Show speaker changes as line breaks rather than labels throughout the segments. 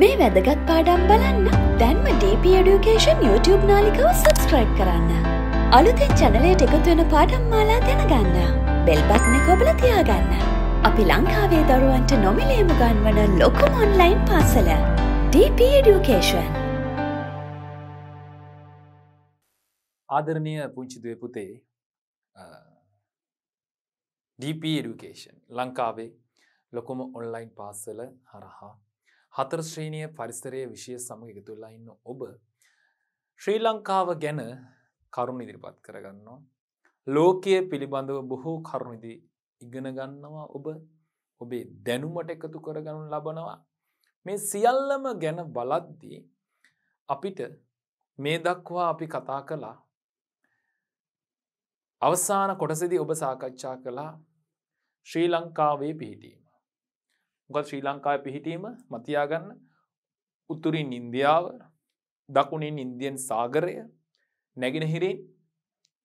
මේ වැදගත් පාඩම් බලන්න දැන්ම DP Education YouTube නාලිකව සබස්ක්‍රයිබ් කරන්න. අලුතෙන් චැනලයට එකතුවෙන පාඩම් මාලා දැනගන්න. බෙල්බත්න කොබල තියාගන්න. අපි ලංකාවේ දරුවන්ට නොමිලේම ගන්වන ලොකුම ඔන්ලයින් පාසල. DP Education. ආදරණය පුංචිදුව පුතේ DP Education ලංකාවේ ලොකුම ඔන්ලයින් පාසල හරහා හතර ශ්‍රීණිය පරිස්තරයේ විශය සමඟ එකතුවෙලා ඉන්න ඔබ ශ්‍රී ලංකාව ගැන කරුණ ඉදිරිපත් කරගන්නවා. ලෝකය පිළිබඳව බොහෝ කරුණිදි ඉගෙන ගන්නවා ඔබ ඔබේ දැනුමට එකතු කරගනු ලබනවා මේ සියල්ලම ගැන බලද්දී අපිට මේ දක්වා අපි කතා කළා අවසාන කොටසදි ඔබ සාකච්ඡා කළා ශ්‍රී ලංකාවේ පිහිටීම මොකද ශ්‍රී ලංකාව පිහිටීම මතියාගන්න උතුරින් ඉන්දියාව දකුණින් ඉන්දියන් සාගරය නැගෙනහිරින්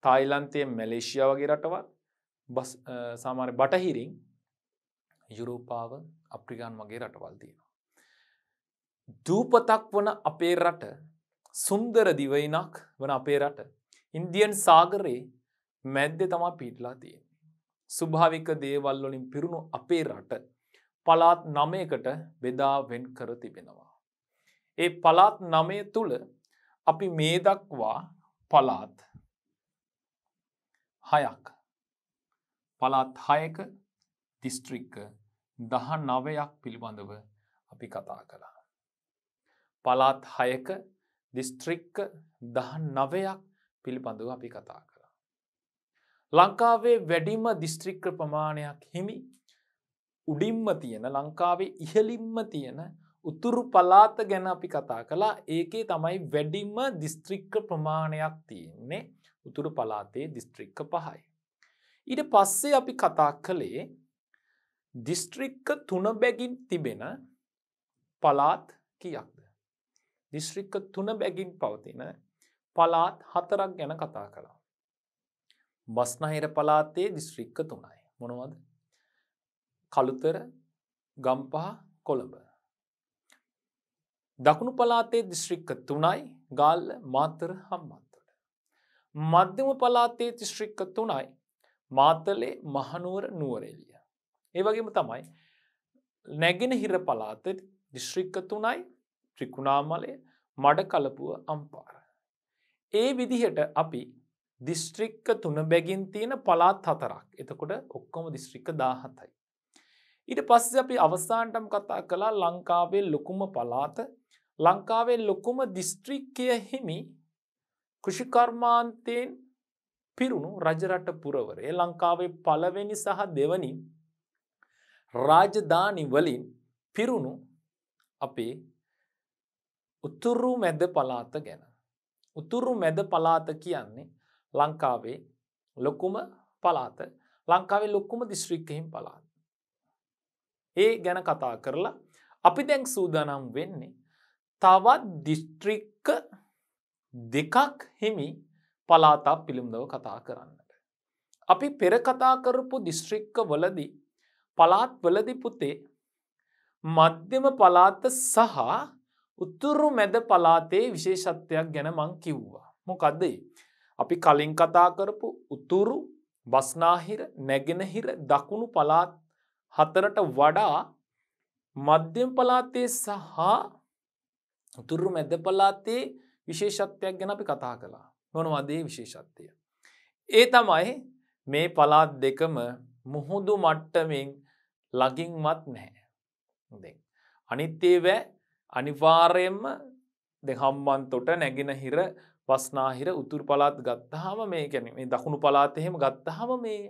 තායිලන්තය මැලේෂිය වගේ රටවත් බස් සාමාන්‍ය බටහිරින් යුරෝපාව අප්‍රිකාන් වගේ රටවල් තියෙනවා. දූපතක් වන අපේ රට සුන්දර දිවයිනක් වන අපේ රට ඉන්දියන් සාගරයේ මැද්දෙ තමා පිටලා තියෙන. ස්භාවික දේවල් වලින් පිරුණු අපේ රට පලාත් නමයකට බෙදා වෙන් කර තිබෙනවා. ඒ පලාත් නමය තුළ අපි මේ දක්වා පලාත් හයක් පලාත් හයක දිස්ත්‍රික්ක දහ නවයක් පිළිබඳව අපි කතා කළා. පලාත් හයක දිස්ත්‍රික්ක දහ නවයක් පිළිබඳව අපි කතා කළා. ලංකාවේ වැඩිම දිස්ත්‍රික්ක ප්‍රමාණයක් හිමි උඩින්ම තියෙන ලංකාවේ ඉහලින්ම තියෙන උතුරු පලාත ගැන අපි කතා කලා ඒකේ තමයි වැඩිම දිස්ත්‍රික්ක ප්‍රමාණයක් තියෙන්නේ උතුරු පලාතේ දිස්ත්‍රික්ක පහයි. ඊට පස්සේ අපි කතා කළේ දිස්ත්‍රික්ක තුන බැගින් තිබෙන පලාත් කියක්ද. දිස්ත්‍රික්ක තුන බැගින් පවතින පලාත් හතරක් ගැන කතා කළා. බස්නහිර පලාතේ දිස්ත්‍රික්ක තුනයි. මොනවද කළුතර ගම්පහ කොළඹ. දකුණු පලාතේ දිස්ශ්‍රික්ක තුනයි ගාල්ල මාතර හම්මන්තට. මධ්‍යම පලාතේ තිශ්‍රික්ක තුනයි මාතලේ මහනුවර නුවරෙලිය. ඒවගේම තමයි නැගෙන හිර පලාත දිශ්‍රික්ක තුනයි ත්‍රිකුණාමලය මඩ කලපුුව අම්පාර. ඒ විදිහට අපි දිස්ත්‍රික්ක තුන බැගින් තියෙන පලාත් හතරක් එතකොට ඔක්කොම දිස්ත්‍රික්ක දාහතයි. ඊට පස්ස අපි අවස්ථාන්ටම කතා කළා ලංකාවේ ලොකුම පලාත ලංකාවේ ලොකුම දිස්ත්‍රික්කය හිමි කෘෂිකර්මාන්තයෙන් පිරුණු රජරට පුරවරේ ලංකාවේ පළවෙනි සහ දෙවනි රාජධානි වලින් පිරුණු අපේ උතුරු මැද පලාත ගැන. උතුරු මැද පලාත කියන්නේ ලංකාවේ ලොකුම පලාත ලංකාවේ ලොක්කුම දිස්ත්‍රික්කයෙන් පලාත. ඒ ගැන කතා කරලා අපි දැන් සූදානම් වෙන්නේ තවත් දිස්ත්‍රික්ක දෙකක් හිමි පලාතා පිළිම්දව කතා කරන්නට. අපි පෙරකතා කරපු දිස්ත්‍රික්ක වලදී පලාත් වලදි පුතේ මධ්‍යම පලාත සහ උත්තුරු මැද පලාතේ විශේෂත්වයක් ගැන මං කිව්වා. මොකදදේ. අපි කලින් කතා කරපු උතුරු බස්නාහිර නැගෙනහිර දකුණු පලාත් හතරට වඩා මධ්‍යම් පලාතේ සහ තුරු මැද පලාතේ විශේෂත්වයක් ගැන අපි කතා කළා මොනවදේ විශේෂත්වය. ඒ තමයි මේ පලාත් දෙකම මුහුදු මට්ටමින් ලගින්මත් නැහැ. අනිත්තේවැ අනිවාර්යෙන්ම දෙහම්බන් තොට නැගෙනහිර වස්නාහිර උතුරු පලාත් ගත්තහම මේ කැන මේ දකුණු පලාතහෙම ගත්තහම මේ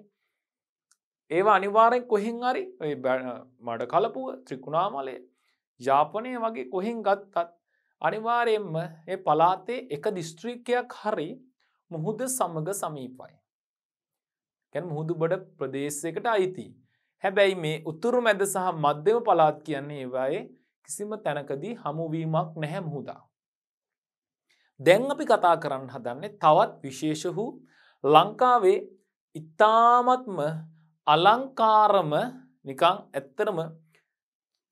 ඒවා අනිවාරෙන් කොහෙන් හරි මඩ කලපුුව ත්‍රිකුණාමලය ජාපනය වගේ කොහෙන් ගත්තත් අනිවාරයෙන්ම ඒ පලාතේ එක දිස්ත්‍රීකයක් හරි මුහුද සමග සමීපයි. කැන් මුහුදු බඩ ප්‍රදේශයකට අයිති. හැබැයි මේ උතුරු මැද සහ මධ්‍යම පලාත් කියන්නේ ඒවායේ කිසිම තැනකදී හමුවීමක් නැහැ මුහුදා. දැන් අපි කතා කරන්න හදන්නේ තවත් විශේෂ වූ ලංකාවේ ඉතාමත්ම අලංකාරම නිකං ඇත්තරම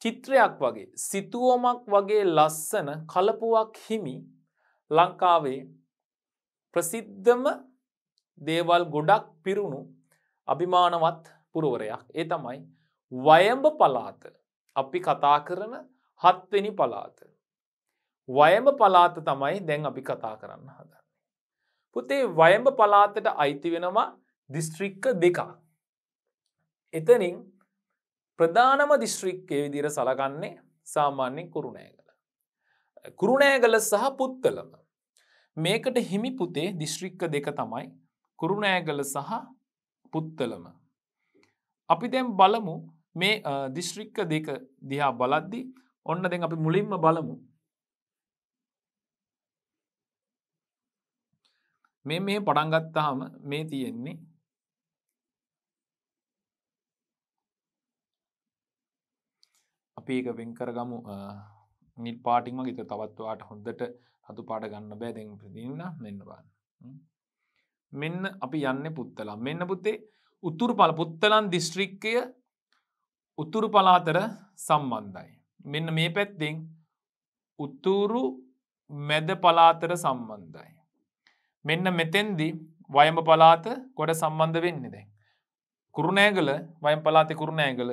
චිත්‍රයක් වගේ සිතුවමක් වගේ ලස්සන කලපුවක් හිමි ලංකාවේ ප්‍රසිද්ධම දේවල් ගොඩක් පිරුණු අභිමානවත් පුරුවරයක් ඒ තමයි වයඹ පලාත අපි කතා කරන හත්වෙනි පලාත. වයඹ පලාත තමයි දැන් අපි කතා කරන්න හදන්නේ. පුතේ වයඹ පලාතට අයිති වෙනවා දිස්ත්‍රික්ක දෙකක්. එතනින් ප්‍රධානම දිස්ශ්‍රික්කය විදිර සලකන්නේ සාමාන්‍යෙන් කුරුණෑගල. කුරුණෑගල සහ පුත්තලම. මේකට හිමි පුතේ දිශ්‍රික්ක දෙක තමයි කුරුණෑගල සහ පුත්තලම. අපි දැම් බලමු මේ දිශ්‍රික්ක දෙක දිහා බලද්දි ඔන්න දෙ අපි මුලින්ම බලමු. මේ මේ පඩන්ගත්තාම මේ තියෙන්නේ අපි එක වෙන් කරගමු නිල් පාටිම ගිත තවත්වාට හොඳට හතු පාට ගන්න බෑදෙන් ප්‍රතින්න මෙන්න බන්න මෙන්න අපි යන්න පුත්තලා මෙන්න පුත්තේ උතුරු පල පුත්තලන් දිස්ත්‍රික්කය උතුරු පලාතර සම්බන්ධයි මෙන්න මේ පැත්තිෙන් උතුරු මැද පලාතර සම්බන්ධයි මෙන්න මෙතෙන්දි වයම පලාත කොට සම්බන්ධ වෙන්න දැන් කුරුණෑගල වයම් පලාතෙ කුරුණෑගල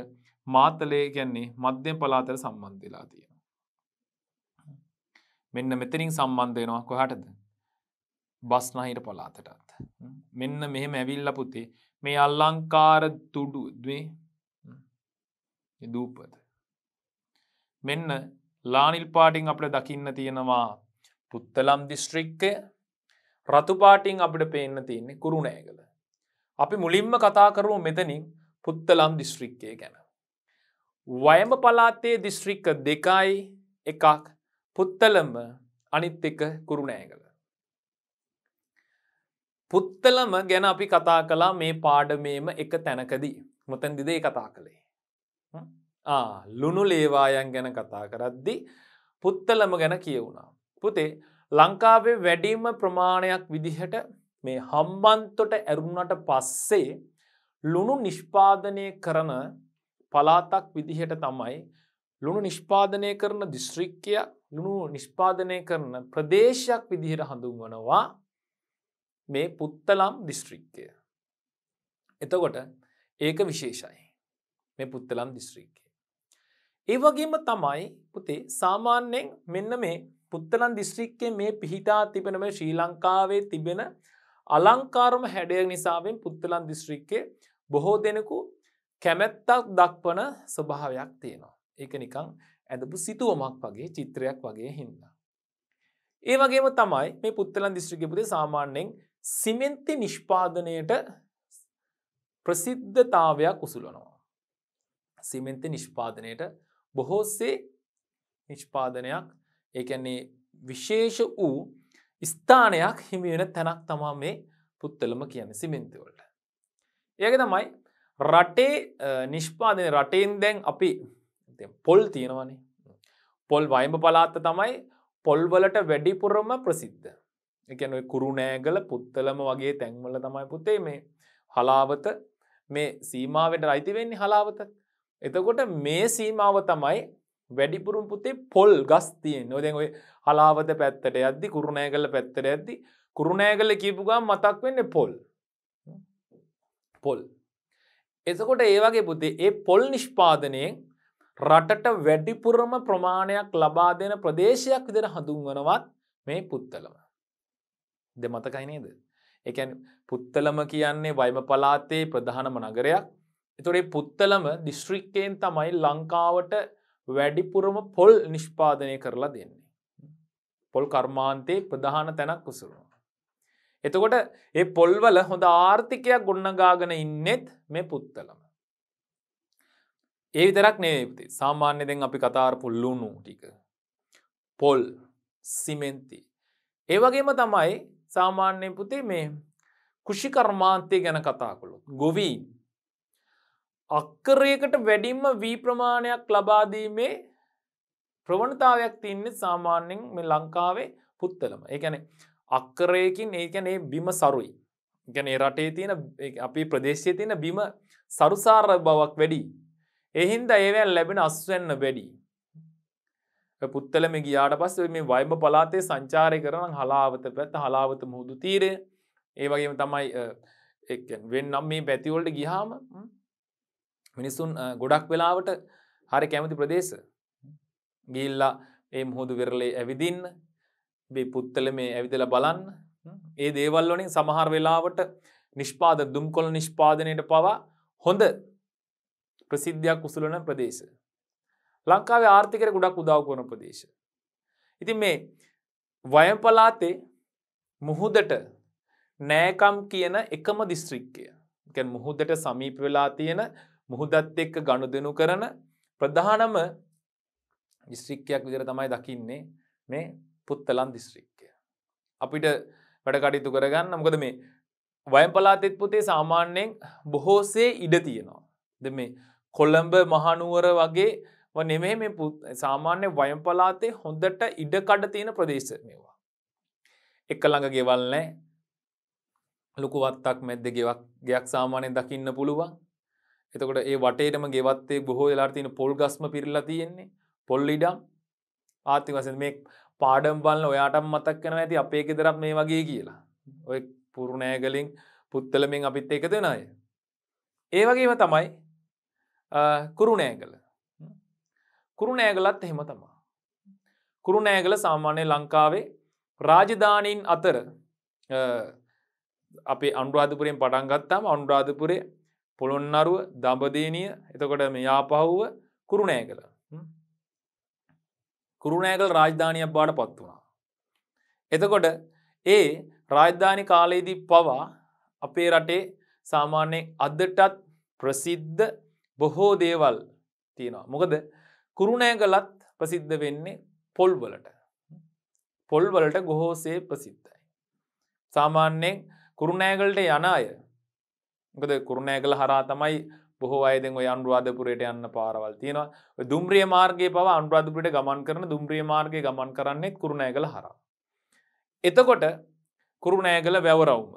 මාතලේ ගැන්නේ මධ්‍යම පලාතර සම්බන්ධලා තියෙනවා. මෙන්න මෙතනින් සම්බන්ධයනවා කොහටද බස්නහිර පලාතටත්. මෙන්න මෙහෙම ඇවිල්ල පුතේ මේ අල්ලංකාර තුඩු දේ දූපද. මෙන්න ලානිල් පාටිං අපට දකින්න තියෙනවා පුත්තලම් දිස්ත්‍රික්කය රතුපාටිං අපට පේන්න තියන්නේ කුරුණෑගල. අපි මුලින්ම කතා කරමු මෙතනින් පුත්තලම් දිස්ත්‍රික්කය ගැන. වයඹ පලාත්තේ දිස්ශ්‍රික්ක දෙකයි එකක් පුත්තලම අනිත් එක කුරුණෑගල. පුත්තලම ගැන අපි කතා කලා මේ පාඩමේම එක තැනකදී මොතැන් දිදේ කතා කළේ. ලුණු ලේවායන් ගැන කතා කරද්දි පුත්තලම ගැන කියවුණා. පුතේ ලංකාවේ වැඩිම ප්‍රමාණයක් විදිහට මේ හම්බන්තොට ඇරුණට පස්සේ ලුණු නිෂ්පාදනය කරන පලාතක් විදිහට තමයි ලුණු නිෂ්පාදනය කරන දිස්ශ්‍රික්කයක් ලුණු නිෂ්පාදනය කරන ප්‍රදේශයක් විදිහට හඳුන්වනවා මේ පුත්තලම් දිස්ශ්‍රික්කය. එතකොට ඒක විශේෂයි මේ පුත්තලම් දිස්ශ්‍රික්කය. ඒවගේම තමයි පුතේ සාමාන්‍යයෙන් මෙන්න මේ පුත්තලන් දිස්ශ්‍රික්කය මේ පිහිටා තිබෙන මේ ශ්‍රී ලංකාවේ තිබෙන අලංකාරම හැඩය නිසාවෙන් පුත්තලන් දිස්ශ්‍රික්කේ බොහෝ දෙනෙකු කැමැත්තක් දක්වන ස්වභාවයක් තියෙනවා. ඒක නිකං ඇඳපු සිතුවමක් වගේ චිත්‍රයක් වගේ හින්න. ඒ වගේම තමයි මේ පුත්තලන් දිස්ත්‍රිකිපුදේ සාමාන්‍යයෙන් සිමෙන්ති නිෂ්පාදනයට ප්‍රසිද්ධතාවයක් උසුලනවා. සිමෙන්ති නිෂ්පාදනයට බොහෝස්සේ නිෂ්පාදනයක් ඒකැන්නේ විශේෂ වූ ස්ථානයක් හිමිවෙන තැනක් තමා මේ පුත්තලම කියන සිමෙන්තිවලට. ඒක තමයි රටේ නිෂ්පාදන රටේන් දැන් අපි පොල් තියෙනවනේ පොල් වයිම පලාත්ත තමයි පොල්වලට වැඩිපුරම ප්‍රසිද්ධ එකන කුරුණෑගල පුත්තලම වගේ තැන්වල තමයි පුතේ මේ හලාවත මේ සීමාවට අයිතිවෙන්නේ හලාවත එතකොට මේ සීමාව තමයි වැඩිපුරුම් පුතේ පොල් ගස් තියෙන් නොදැන් ඔය හලාවත පැත්තට ඇද්දි කුරුණෑගල පැත්තට ඇද්දි කුරුණෑගල කියපුගම් මතක් වෙන්න පොල් පොල් එසකොට ඒ වගේ පුතේ ඒ පොල් නිෂ්පාදනයෙන් රටට වැඩිපුරම ප්‍රමාණයක් ලබා දෙන ප්‍රදේශයක් විදිර හඳුන්වනවත් මේ පුත්තලම. දෙ මතකයි නේද. එකැන් පුත්තලම කියන්නේ වයිම පලාතේ ප්‍රධානම නගරයක් එතුොරේ පුත්තලම දිස්ශ්‍රික්කයෙන් තමයි ලංකාවට වැඩිපුරම පොල් නිෂ්පාදනය කරලා දෙන්නේ. පොල් කර්මාන්තයේ ප්‍රධාන තැනක් උසුරුණු. එතකොට ඒ පොල්වල හොඳ ආර්ථිකයක් ගොන්නගාගෙන ඉන්නෙත් මේ පුත්තලම. ඒ විතරක් නේති සාමාන්‍ය දෙෙන් අපි කතාර පුල්ලුණු ටික. පොල් සිමෙන්ති. ඒවගේම තමයි සාමාන්‍ය පුතේ මේ කෘෂිකර්මාන්තය ගැන කතා කළොත්. ගොවී අක්කරයකට වැඩිම්ම වී ප්‍රමාණයක් ලබාදීමේ ප්‍රවණතාවයක් තින්නේ සාමාන්‍යෙන් මේ ලංකාවේ පුත්තලම. ඒගැන අක්කරයකින් ඒකැන ඒ බිම සරුයි ගැන රටේ තියෙන අපි ප්‍රදේශය තියෙන බිම සරුසාර බවක් වැඩි එහින්ද ඒවැල් ලැබෙන අස්වන්න වැඩි පුත්තලම ගියාට පස්ස මේ වයිබ පලාතේ සංචාරය කරන හලාවත පැත්ත හලාවත මුහුදු තීරය ඒ වගේම තමයි වෙන්නම් මේ පැතිවලට ගිහාම මිනිස්සුන් ගොඩක් වෙලාවට හරි කැමති ප්‍රදේශ ගිල්ලා ඒ මුහුදු වෙරලේ ඇවිදින්න මේ පුත්තල මේ ඇවිදල බලන්න ඒ දේවල් වලින් සමහර වෙලාවට නිෂ්පාද දුම්කොළ නිෂ්පාදනයට පවා හොඳ ප්‍රසිද්ධයක් උසුලන ප්‍රදේශ. ලංකාවේ ආර්ථිකයට ගොඩක් උදව් කරන ප්‍රදේශ. ඉතින් මේ වයම් පලාතේ මුහුදට නෑකම් කියන එකම දිස්ත්‍රික්කය. ගැන් මුහුදට සමීප වෙලා තියෙන මුහුදත් එක්ක ගණුදෙනු කරන ප්‍රධානම දිස්ත්‍රික්කයක් විදිර තමයි දකින්නේ මේ පුත්තලන් දිස්ත්‍රික්කය. අපිට වැඩකටයුතු කරගන්න මොකද මේ වයම්පලාතෙත් පුතේ සාමාන්‍යයෙන් බොහෝසේ ඉඩ තියෙනවා. ද මේ කොළඹ මහනුවර වගේ නෙමෙ මේ සාමාන්‍ය වයම්පලාතේ හොඳට ඉඩකඩ තියෙන ප්‍රදේශ මේවා. එක ළඟ ගෙවල් නෑ ලොකුවත්තක් මැද්ද ගෙවක් ගයක් සාමානයෙන් දකින්න පුළුවන් එතකොට ඒ වටේටම ගෙවත්තේ බොහෝ වෙලා තියෙන පොල් ගස්ම පිරලා තියෙන්නේ පොල් ඉඩම් ආති වශයෙන් මේ පාඩම් බලන්න ඔයාටම මතක් වෙන ඇති අපේ ගෙදරක් මේ වගේ කියලා ඔය පුරුණෑගලින් පුත්තලමින් අපිත් එක දෙෙන අය ඒ වගේම තමයි කුරුණෑගල කුරුණෑගලත් එහෙම තමා කුරුණෑගල සාමාන්‍ය ලංකාවේ රාජධානීන් අතර අපි අන්ුරාධපුරයෙන් පටන් ගත්තාම අන්ුරාධපුරේ පොළොන්නරුව දඹදේනිය එතකොට මෙයාපහුව කුරුණෑ කළ කුරුණෑගල් රාජධානයක් බාට පත් වුණා. එතකොට ඒ රාජධානි කාලයේදී පවා අපේ රටේ සාමාන්‍යයෙන් අදටත් ප්‍රසිද්ධ බොහෝ දේවල් තියෙනවා. මොකද කුරුණෑගලත් ප්‍රසිද්ධ වෙන්නේ පොල්වලට. පොල්වලට ගොහෝසේ ප්‍රසිද්ධයි. සාමාන්‍යයෙන් කුරුණෑගලට යන අය මොකද කුරුණෑගල හරා තමයි බොහෝ අයදෙන් ඔය අන්ුරාධපුරයට යන්න පාරවල් තියෙනවා දුම්්‍රිය මාර්ගය පව අන්ුරාධපුරට ගමන් කරන දුම්්‍රිය මාර්ගය ගමන් කරන්නෙත් කුරුණෑගල හර. එතකොට කුරුණෑගල වැවරවුම.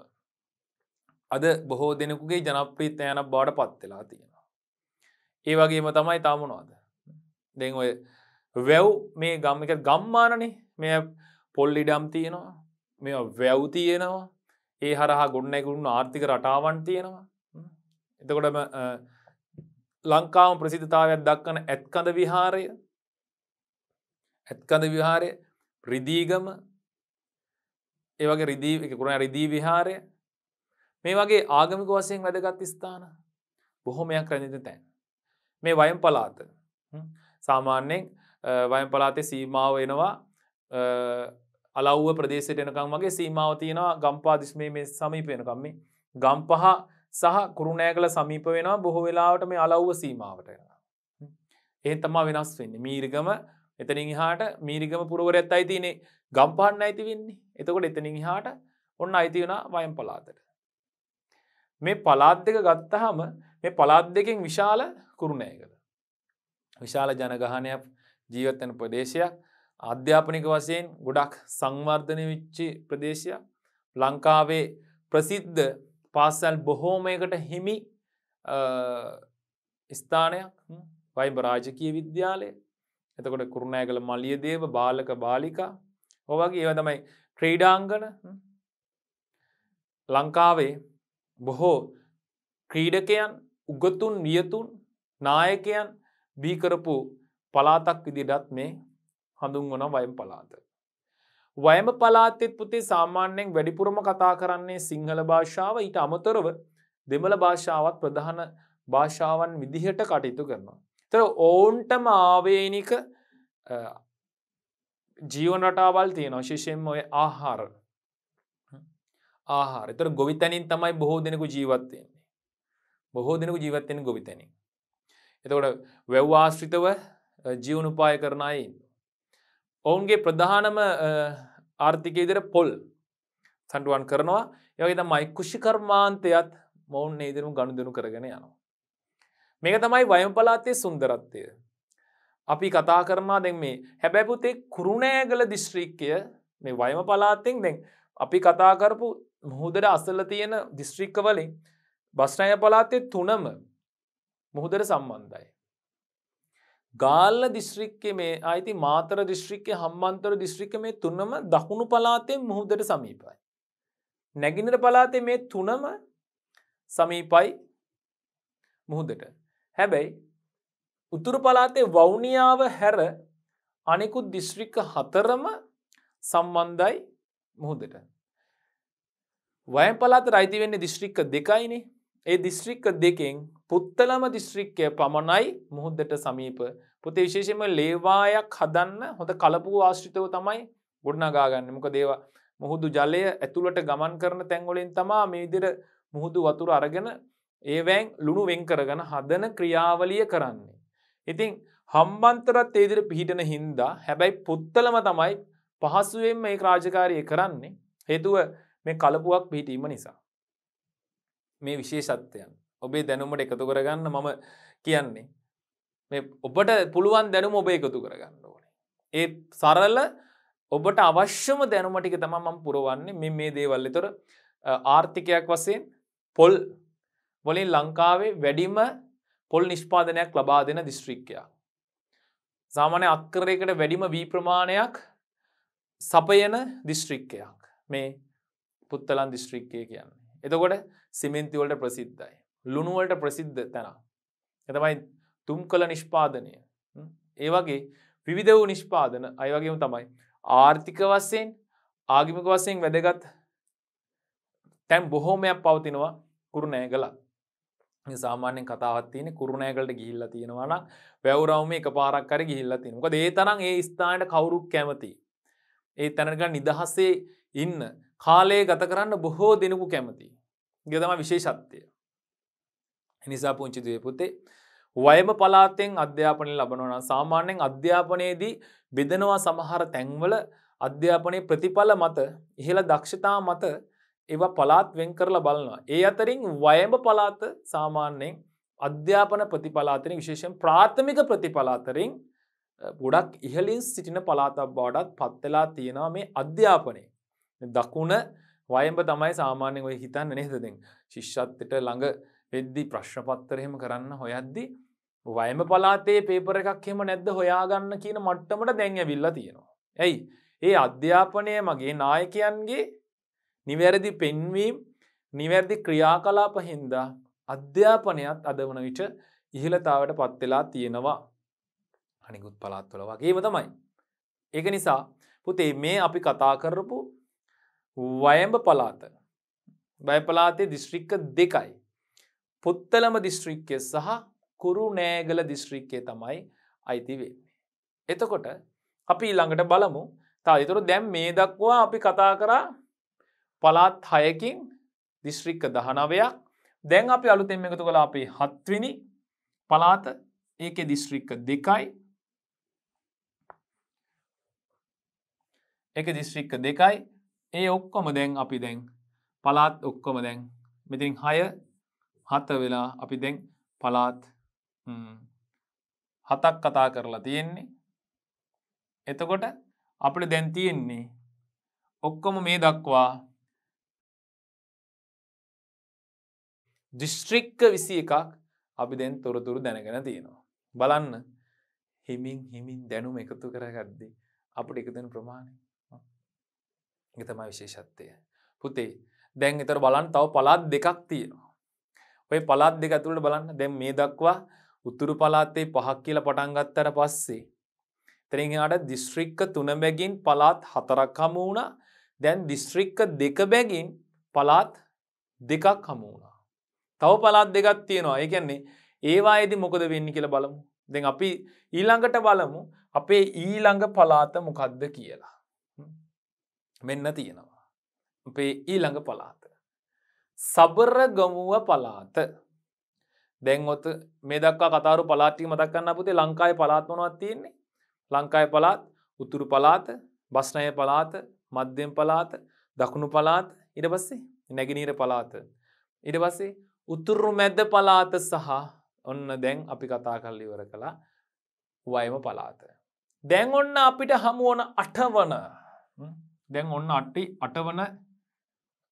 අද බොහෝ දෙනෙකුගේ ජනප්‍රීත යන බාඩ පත්වෙලා තියෙනවා. ඒ වගේම තමයි තාමනවාද. දෙ ඔය වැව් මේ ගම්මික ගම්මානනේ මෙ පොල්ලිඩම් තියෙනවා මෙ වැව් තියෙනවා ඒ හරහා ගොන්නැකුරුණු ආර්ථික රටාවන් තියෙනවා එතකොටම ලංකාම ප්‍රසිද්ධතාවයක් දක්වන ඇත්කඳ විහාරය ඇත්කඳ විහාරය රිදීගම ඒවගේ රිදී කුරුණ රිදී විහාරය මේ වගේ ආගමික වසයෙන් වැදගත් ස්ථාන බොහොමයක් රැඳිත තැන් මේ වයම් පලාත සාමාන්‍යෙන් වයම් පලාතේ සීමාව එනවා අලව්ව ප්‍රදේශයට එනකම් වගේ සීමාව තියෙනවා ගම්පා දිශ්මේ මේ සමීපයනකම්ම ගම්පහ සහ කුරුණෑ කළ සමීප වෙනවා බොහෝ වෙලාවට මේ අලව්ව සීමාවට එනවා. ඒ තමා වෙනස් වෙන්න මීරිගම එතනින් හාට මීරිගම පුරුවරැත් අයිතිනේ ගම්පාන්න ඇති වෙන්නේ එතකොට එතනින් හාට ඔන්න අයිති වුණා වයම් පලාතට. මේ පලාත් දෙක ගත්තහම මේ පලාත් දෙකෙන් විශාල කුරුණෑකළ. විශාල ජනගහනයක් ජීවත්තන ප්‍රදේශයක් අධ්‍යාපනික වශයෙන් ගොඩක් සංවර්ධනය විච්චි ප්‍රදේශයක් ලංකාවේ ප්‍රසිද්ධ පාසල් බොහෝමයකට හිමි ස්ථානයක් වයිබ රාජකය විද්‍යාලය එතකොට කුරුණෑ කළ මලියදේව බාලක බාලිකා හොවගේ ඒව තමයි ක්‍රීඩාංගන ලංකාවේ බොහෝ ක්‍රීඩකයන් උගතුන් නියතුන් නායකයන් බීකරපු පලාතක් විදිටත් මේ හඳුන්වන වයම් පලාත. වයම පලාත්තෙත් පුතේ සාමාන්‍යයෙන් වැඩිපුරම කතා කරන්නේ සිංහල භාෂාව ඊට අමතරව දෙමළ භාෂාවත් ප්‍රධාන භාෂාවන් විදිහට කටයුතු කරනවා. තර ඔවුන්ටම ආවේනික ජීවන රටාවල් තියෙන ශිෂයෙන්ම ඔය ආහාර ආහාර තර ගොවිතැනින් තමයි බොහෝ දෙනෙකු ජීවත්වයන්නේ. බොහෝ දෙනෙකු ජීවත්වෙන ගොවිතැනින්. එතකොට වැව්වාශ්‍රිතව ජීවනුපාය කරනයි ඔවුන්ගේ ප්‍රධානම ආර්ථිකයේදර පොල් සඩුවන් කරනවා යගේ තමයි කුෂිකර්මාන්තයත් මොවුන් ඒදරුම් ගණුදනු කරගෙන යනවා. මේක තමයි වයම් පලාත්තේ සුන්දරත්වය. අපි කතා කරනා දැන් මේ හැබැපුතේ කුරුණෑගල දිස්ශ්‍රීක්කය මේ වයම පලාත්තෙන් දැන් අපි කතාකරපු මුහුදර අසල තියෙන දිස්ශ්‍රික්ක වලින් බස්නය පලාත්තේ තුනම මුහුදර සම්බන්ධයි. ගාල්ල දිශ්‍රික්ක මේ අයිති මාතර දිශ්‍රික්ක හම්බන්තර දිශ්‍රික මේ තුන්නම දකුණු පලාතෙන් මුහුදට සමීපයි. නැගිනර පලාතේ මේ තුනම සමීපයි මුහුදට. හැබැයි උතුරු පලාතේ වෞනියාව හැර අනෙකුත් දිශ්‍රික හතරම සම්බන්ධයි මුහුදට. වයන් පලාත රයිතිවෙන්න දිශ්‍රික්ක දෙකයිනේ ඒ දිස්ත්‍රික්ක දෙකෙන් පුත්තලම දිස්ත්‍රික්කය පමණයි මුහුද්දට සමීප පුතේ විශේෂම ලේවායක් හදන්න හොඳ කලපු ආශ්‍රිතව තමයි ගොඩනගාගන්න මොක දේව මුහුදු ජලය ඇතුළට ගමන් කරන තැංගොලින් තමා මේදිර මුහුදු වතුර අරගෙන ඒවෑන් ලුණු වෙන් කරගන හදන ක්‍රියාවලිය කරන්නේ. ඉතිං හම්බන්තරත් ඒදිර පිහිටන හින්දා හැබැයි පුත්තලම තමයි පහසුවෙන් මේ රාජකාරය කරන්නේ හේතුව මේ කලපුුවක් පිහිටීම නිසා. මේ විශේෂත්වයන්. ඔබේ දැනුමට එකතු කරගන්න මම කියන්නේ. මේ ඔබට පුළුවන් දැනුම ඔබ එකතු කරගන්න ඕනේ. ඒ සරල ඔබට අවශ්‍යම දැනුමටික තම මම පුරුවන්නේ මෙ මේ දේවල් තොර ආර්ථිකයක් වසයෙන් පොල් වලින් ලංකාවේ වැඩිම පොල් නිෂ්පාදනයක් ලබා දෙන දිස්ත්‍රික්කයා. සාමානය අක්කරයකට වැඩිම වී ප්‍රමාණයක් සපයන දිස්ත්‍රික්කයක් මේ පුත්තලන් දිස්ත්‍රික්කය කියන්නේ. එතකොට සිමෙන්තිවලට ප්‍රසිද්ධයි. ලුණුවලට ප්‍රසිද්ධ තැන. එතමයි තුම් කළ නිෂ්පාදනය. ඒ වගේ විවිධ වූ නිෂ්පාදන අයවගේම තමයි. ආර්ථික වස්සයෙන් ආගිමික වසයෙන් වැදගත් තැම් බොහෝමයක් පවතිනවා කුරුණෑගල. සාමාන්‍යෙන් කතාවත් තියෙන කුරුණෑකලට ගිහිල්ල තියෙනවා නම් පැවරවම එක පාරක් කර ගිහිල්ල තිනක ඒ තරම් ඒ ස්ථානයට කවුරුක් කැමති. ඒ තැනක නිදහස්සේ ඉන්න කාලයේ ගත කරන්න බොහෝ දෙනෙකු කැමති. ගෙතම විශේෂත්වය. එනිසා පුංචි දේ පුතේ වයඹ පලාතෙන් අධ්‍යාපනය ලබනවා සාමාන්‍යයෙන් අධ්‍යාපනයේදී බෙදනවා සමහර තැන්වල අධ්‍යාපනයේ ප්‍රතිඵල මත ඉහළ දක්ෂතා මත ඒවා පලාත් වෙන් කරලා බලනවා. ඒ අතරින් වයඹ පලාත සාමාන්‍යයෙන් අධ්‍යාපන ප්‍රතිඵලාතරින් විශේෂයෙන් ප්‍රාථමික ප්‍රතිඵලාතරින් ගොඩක් ඉහලින් සිටින පලාතක් බවටත් පත්වෙලා තියෙනවා මේ අධ්‍යාපනය. දකුණ වයඹ තමයි සාමාන්‍යයෙන් ඔය හිතන්න නේද දැන්. ශිෂ්‍යත්වයට ළඟ වෙද්දි ප්‍රශ්නපත්තර එහෙම කරන්න හොයද්දි වයම පලාතේ පේපර එකක් හෙම නැද්ද හොයාගන්න කියන මට්ටමට දැන් ඇවිල්ලා තියෙනවා. ඇයි ඒ අධ්‍යාපනය මගේ නායකයන්ගේ නිවැරදි පෙන්වීම් නිවැරදි ක්‍රියාකලාප හින්දා අධ්‍යාපනයත් අද වන විට ඉහලතාවට පත්වෙලා තියෙනවා අනිකුත් පලාත්වල වගේම තමයි. ඒක නිසා පුතේ මේ අපි කතා කරපු වයඹ පලාත බයපලාතේ දිශ්‍රික්ක දෙකයි පුත්තලම දිස්ත්‍රික්කය සහ කුරුණෑගල දිස්ත්‍රික්කය තමයි අයිති වෙන්නේ. එතකොට අපි ළඟට බලමු තතුරු දැම් මේ දක්වා අපි කතා කරා පලාත් හයකින් දිස්ත්‍රික්ක දහනවයක් දැන් අපි අලුතෙන් එකතු කළ අපේ හත්විනි පලාත ඒක දිස්ත්‍රික්ක දෙකයි එක දිස්ත්‍රික්ක දෙකයි ඒ ඔක්කොම දැන් අපි දැන් පලාත් ඔක්කොම දැන් මෙතින් හය හත වෙලා අපි දැන් පලාත් හතක් කතා කරලා තියෙන්නේ එතකොට අපට දැන් තියෙන්නේ ඔක්කොම මේ දක්වා දිිස්ට්‍රික්ක විසි එකක් අපි දැන් තොරතුරු දැනගෙන තියෙනවා. බලන්න හිමින් හිමින් දැනුම එකතු කරගද්දී අපට එකදන ප්‍රමාණය ගතම විශේෂත්වය. පුතේ දැන් එතර බලන් තව පලාත් දෙකක් තියෙනවා. ඔය පළාත් දෙක ඇතුළට බලන්න දැන් මේ දක්වා උතුරු පළාතේ පහක් කියලා පටන් ගත්තට පස්සේ එතනින් එහාට දිස්ත්‍රික්ක 3 බැගින් පළාත් හතරක් හමු වුණා. දැන් දිස්ත්‍රික්ක 2 බැගින් පළාත් දෙකක් හමු වුණා. තව පළාත් දෙකක් තියෙනවා. ඒ කියන්නේ ඒවායේදී මොකද වෙන්නේ කියලා බලමු. දැන් අපි ඊළඟට බලමු අපේ ඊළඟ පලාත මොකක්ද කියලා. මෙන්න තියෙනවා. අපේ ඊළඟ පලාත. සබරගමුව පලාත දැන්ඔත් මේ දක්වා කතරු පලාටී මදක්කන්න පුතේ ලංකායි පලාත්මනවත් තියෙන්නේ ලංකායි පලාත් උතුරු පලාත බස්නය පලාත මධ්‍යම් පලාත දකුණු පලාත් ඉඩ පස්සේ නැගිනීර පලාත ඉඩ පස්සේ උතුරු මැද්ද පලාත සහ ඔන්න දැන් අපි කතා කල්ලිවර කළා වයම පලාත දැන් ඔන්න අපිට හමුවන අටවන දැන් ඔන්න අට්ටි අටවන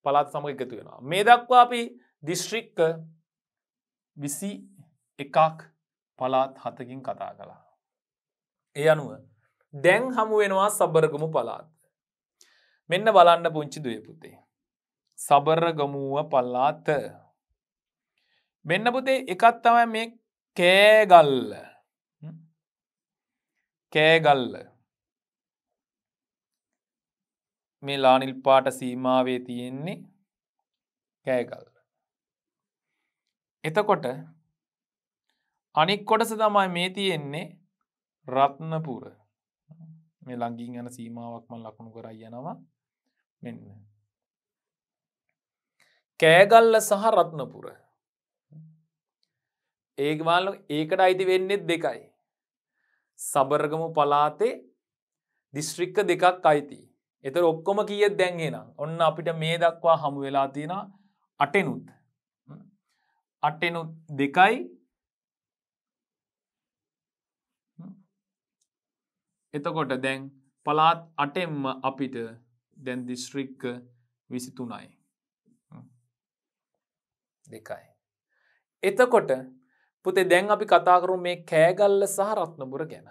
පලාත් සමඟ එකතු වෙනවා. මේ දක්වා අපි දිශ්‍රික්ක විසි එකක් පලාත් හතකින් කතා කළා. ඒ අනුව දැන් හමුවෙනවා සබරගමු පලාත්. මෙන්න බලන්න පුංචි දයපුතේ. සබරගමුව පල්ලාත මෙන්න පුතේ එකත් තමයි මේ කෑගල්ල කෑගල්ල මේ ලානිල් පාට සීමාවේ තියෙන්නේ කෑගල්. එතකොට අනික් කොටස තමයි මේ තියෙන්නේ රත්නපුර මේ ලඟින් යන සීමාවක්ම ලකුණු කරයි යනවා මෙන්න. කෑගල්ල සහ රත්නපුර ඒගමාල ඒකට අයිති වෙන්නෙත් දෙකයි. සබරගමු පලාතේ දිස්ශ්‍රික්ක දෙකක් අයිතියි. එතර ඔක්කොම කියත් දැන්ගෙනම් ඔන්න අපිට මේ දක්වා හමු වෙලා තියෙන අටෙනුත් අටෙනුත් දෙකයි එතකොට දැන් පලාත් අටෙම්ම අපිට දැන් දිස්ශ්‍රික්ක විසිතුනයි දෙකයි එතකොට පුතේ දැන් අපි කතාකරු මේ කෑගල්ල සහ රත්නපුර ගැන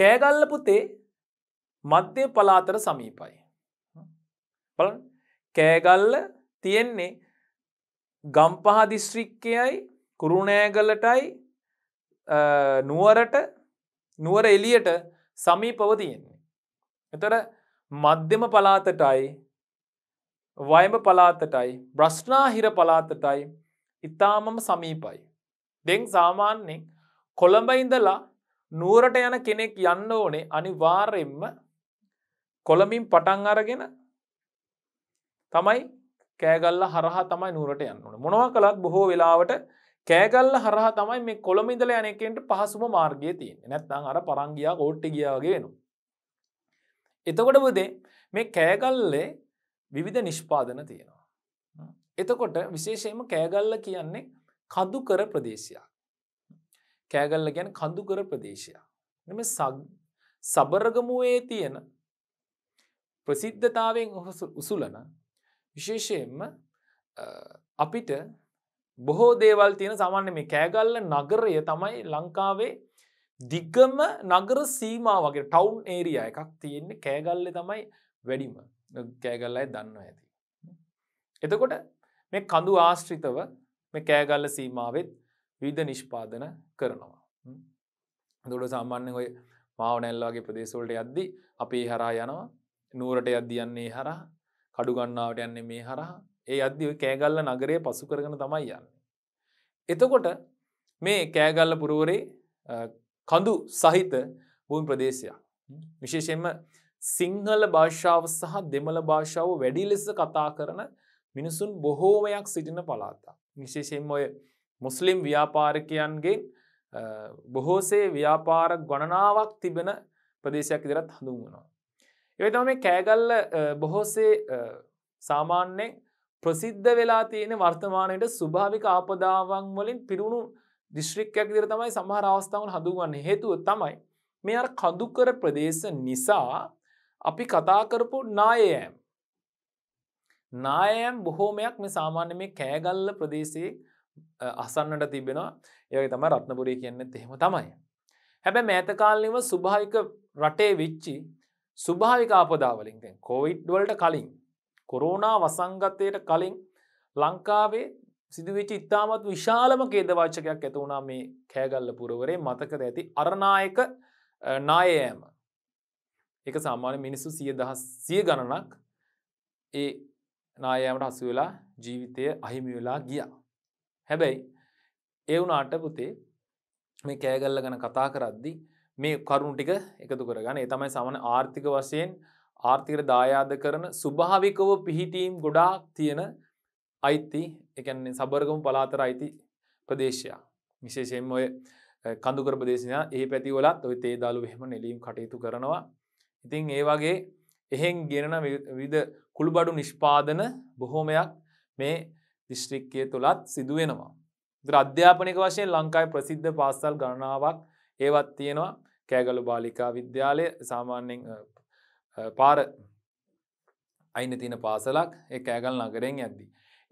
කෑගල්ල පුතේ මධ්‍ය පලාතර සමීපයි. බල කෑගල්ල තියෙන්නේ ගම්පහ දිස්ශ්‍රික්කයයි කුරුණෑගලටයි නුවරට නුවර එලියට සමීපව තියෙන්නේ. එතර මධ්‍යම පලාතටයි වයම පලාතටයි බ්‍රශ්නාහිර පලාතටයි ඉතාමම සමීපයි. දෙං සාමාන්‍යෙන් කොළඹ ඉඳලා නුවරට යන කෙනෙක් යන්න ඕනේ අනිවාර්යෙන්ම කොළඹින් පටන් අරගෙන තමයි කෑගල්ල හරහා තමයි නුවරට යන්නට මොනවා කළත් බොහෝ වෙලාවට කෑගල්ල හරහා තමයි මේ කොළමිදල යනකෙන්ට පහසුම මාර්ගය තියෙන් නැත්නම් අර පරංගියා ගෝට්ටි ගියාවගේනු. එතකොට බදේ මේ කෑගල්ලේ විවිධ නිෂ්පාදන තියෙනවා. එතකොට විශේෂයම කෑගල්ල කියන්නේ කදුකර ප්‍රදේශයක්. කෑගල්ල ගැන කඳුකර ප්‍රදේශයක්. මෙම සබරගමුවේ තියෙන ප්‍රසිද්ධතාවෙන් උසුලන විශේෂයෙන්ම අපිට බොහෝ දේවල් තියෙන සාමාන්‍ය මේ කෑගල්ල නගරය තමයි ලංකාවේ දිගම නගර සීමා වගේ ටවුන් ඒරිය එකක් තියෙන්නේ කෑගල්ල තමයි වැඩිම කෑගල්ලයි දන්න ඇති. එතකොට මේ කඳු ආශ්‍රිතව මේ කෑගල්ල සීමාවෙත් විධ නිෂ්පාදන කරනවා. දොඩ සාමාන්‍ය ඔය මාවනැල්ලාගේ ප්‍රදේශවලට යද්දි අපේ හරා යනවා නූරට යද්දියන්නේ හරහා කඩුගන්නාවට යන්නේ මේ හරහා ඒ අද්දි කෑගල්ල නගරය පසු කරගෙන තමයි යන්න. එතකොට මේ කෑගල්ල පුරුවරේ කඳු සහිත භූන් ප්‍රදේශයක්. විශේෂයෙන්ම සිංහල භාෂාව සහ දෙමළ භාෂාව වැඩි ලෙස කතා කරන මිනිසුන් බොහෝමයක් සිටින පලාතා. විශේෂයෙන් ඔය මුස්ලිම් ව්‍යාපාරිකයන්ගේ බොහෝසේ ව්‍යාපාර ගණනාවක් තිබෙන ප්‍රදේශයක් ඉදිරත් හඳුන්වනවා. එවිතම මේ කෑගල්ල බොහෝසේ සාමාන්‍යෙන් ප්‍රසිද්ධ වෙලා තියෙන වර්තමානයට ස්භාවික ආපදාවන් වලින් පිරුණු දිශ්‍රික්කයක් දිර තමයි සමහර අවස්ථාවන් හඳුගන්න හේතුව තමයි මේ අර කඳුකර ප්‍රදේශ නිසා අපි කතාකරපු නායෑම් නායෑම් බොහෝමයක් මේ සාමාන්‍ය මේ කෑගල්ල ප්‍රදේශයේ අසන්නට තිබෙනවා ඒගේ තම රත්නපුරේ කියන්න එහෙම තමයි හැබැ මෑතකාලනිව සුභායික රටේ විච්චි ස්වභාවික ආපදාවලින් දැන් කොවිඩ්වලට කලින් කොරෝනා වසංගතයට කලින් ලංකාවේ සිදුවෙච ඉතාමත් විශාලම කේදවාචකයක් ඇතවුණා මේ කෑගල්ල පුරවරේ මතකද ඇති අරණායක නායෑම එක සාමාන්‍ය මිනිස්සු සිය දහස් සිය ගණනක් ඒ නායෑමට හසු වෙලා ජීවිතය අහිමි වෙලා ගියා. හැබැයි ඒ වුණ අටපුතේ මේ කෑගල්ල ගැන කතා කරද්දි මේ කරුණු ටික එකතු කරගන්න ඒ තමයි සමන ආර්ථික වශයෙන් ආර්ථිකර දායාද කරන ස්වභාවිකව පිහිටීම් ගොඩාක් තියෙන අයිති එකන්නේ සබර්ගම පලාතර අයිති ප්‍රදේශයා විශේෂයෙන් ඔය කඳුකර ප්‍රදේශනය ඒ පැතිවලත් ඔය තේ දාලු එහෙම නෙලීම් කටයුතු කරනවා ඉතින් ඒ වගේ එහෙන් ගෙනන විධ කුළුබඩු නිෂ්පාදන බොහෝමයක් මේ දිශ්‍රික්කය තුළත් සිදුවෙනවා. ද්‍ර අධ්‍යාපනක වශයෙන් ලංකායි ප්‍රසිද්ධ පාස්සල් ගණනාවක් ඒවත් තියෙනවා කෑගලු බාලිකා විද්‍යාලය සාමාන්‍යෙන් පාර අයින තියෙන පාසලක් ඒ කෑගල් නගරෙන් ඇද්දි.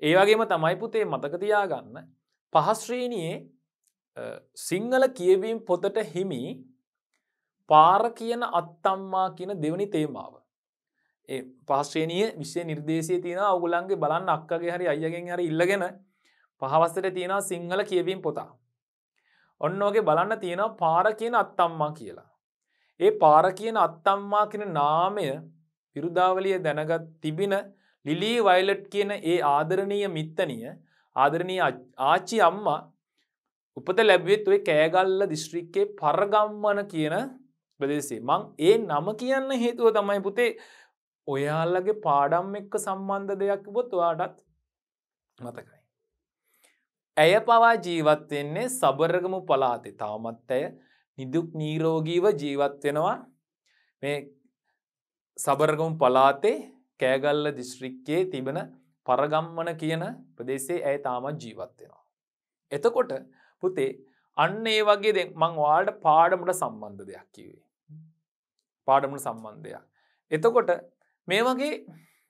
ඒවගේම තමයි පුතේ මතකතියාගන්න පහස්ශ්‍රීණයේ සිංහල කියවීම් පොතට හිමි පාර කියන අත්තම්මා කියන දෙවනි තේමාව. ඒ පහස්ශ්‍රේණය විශ්ය නිර්දේශය තියෙන ඔගුලන්ගේ බලන්න අක්කගේ හරි අයගෙන් හරි ඉල්ලගෙන පහවස්සට තියෙන සිංහල කියවීම් පොතා ඔන්නෝගේ බලන්න තියෙනවා පාර කියන අත්තම්මා කියලා. ඒ පාර කියන අත්තම්මා කියන නාමය විරුදාවලිය දැනගත් තිබින ලිලී වයිලට් කියන ඒ ආදරණීය මිත්තනිය ආදරණීය ආච්චි අම්මා උපත ලැබුවෙත් ඔය කෑගල්ල දිස්ත්‍රික්කේ පරගම්මන කියන ප්‍රදේශේ මං ඒ නම කියන්න හේතුව තමයි පුතේ ඔයාලගේ පාඩම් එක්ක සම්බන්ධ දෙයක් වොත් ඔයාටත් මතකයි ඇය පවා ජීවත් වෙන්නේ සබරගමු පලාතේ. තවමත් ඇය නිදුක් නිරෝගීව ජීවත් වෙනවා. මේ සබරගමු පලාතේ කෑගල්ල දිස්ත්‍රික්කයේ තිබෙන පරගම්මන කියන ප්‍රදේශයේ ඇය තාමත් ජීවත් වෙනවා. එතකොට පුතේ අන්න ඒ වගේ දැන් මං ඔයාලට පාඩමට සම්බන්ධ දෙයක් කිව්වේ. පාඩමට සම්බන්ධයක්. එතකොට මේ වගේ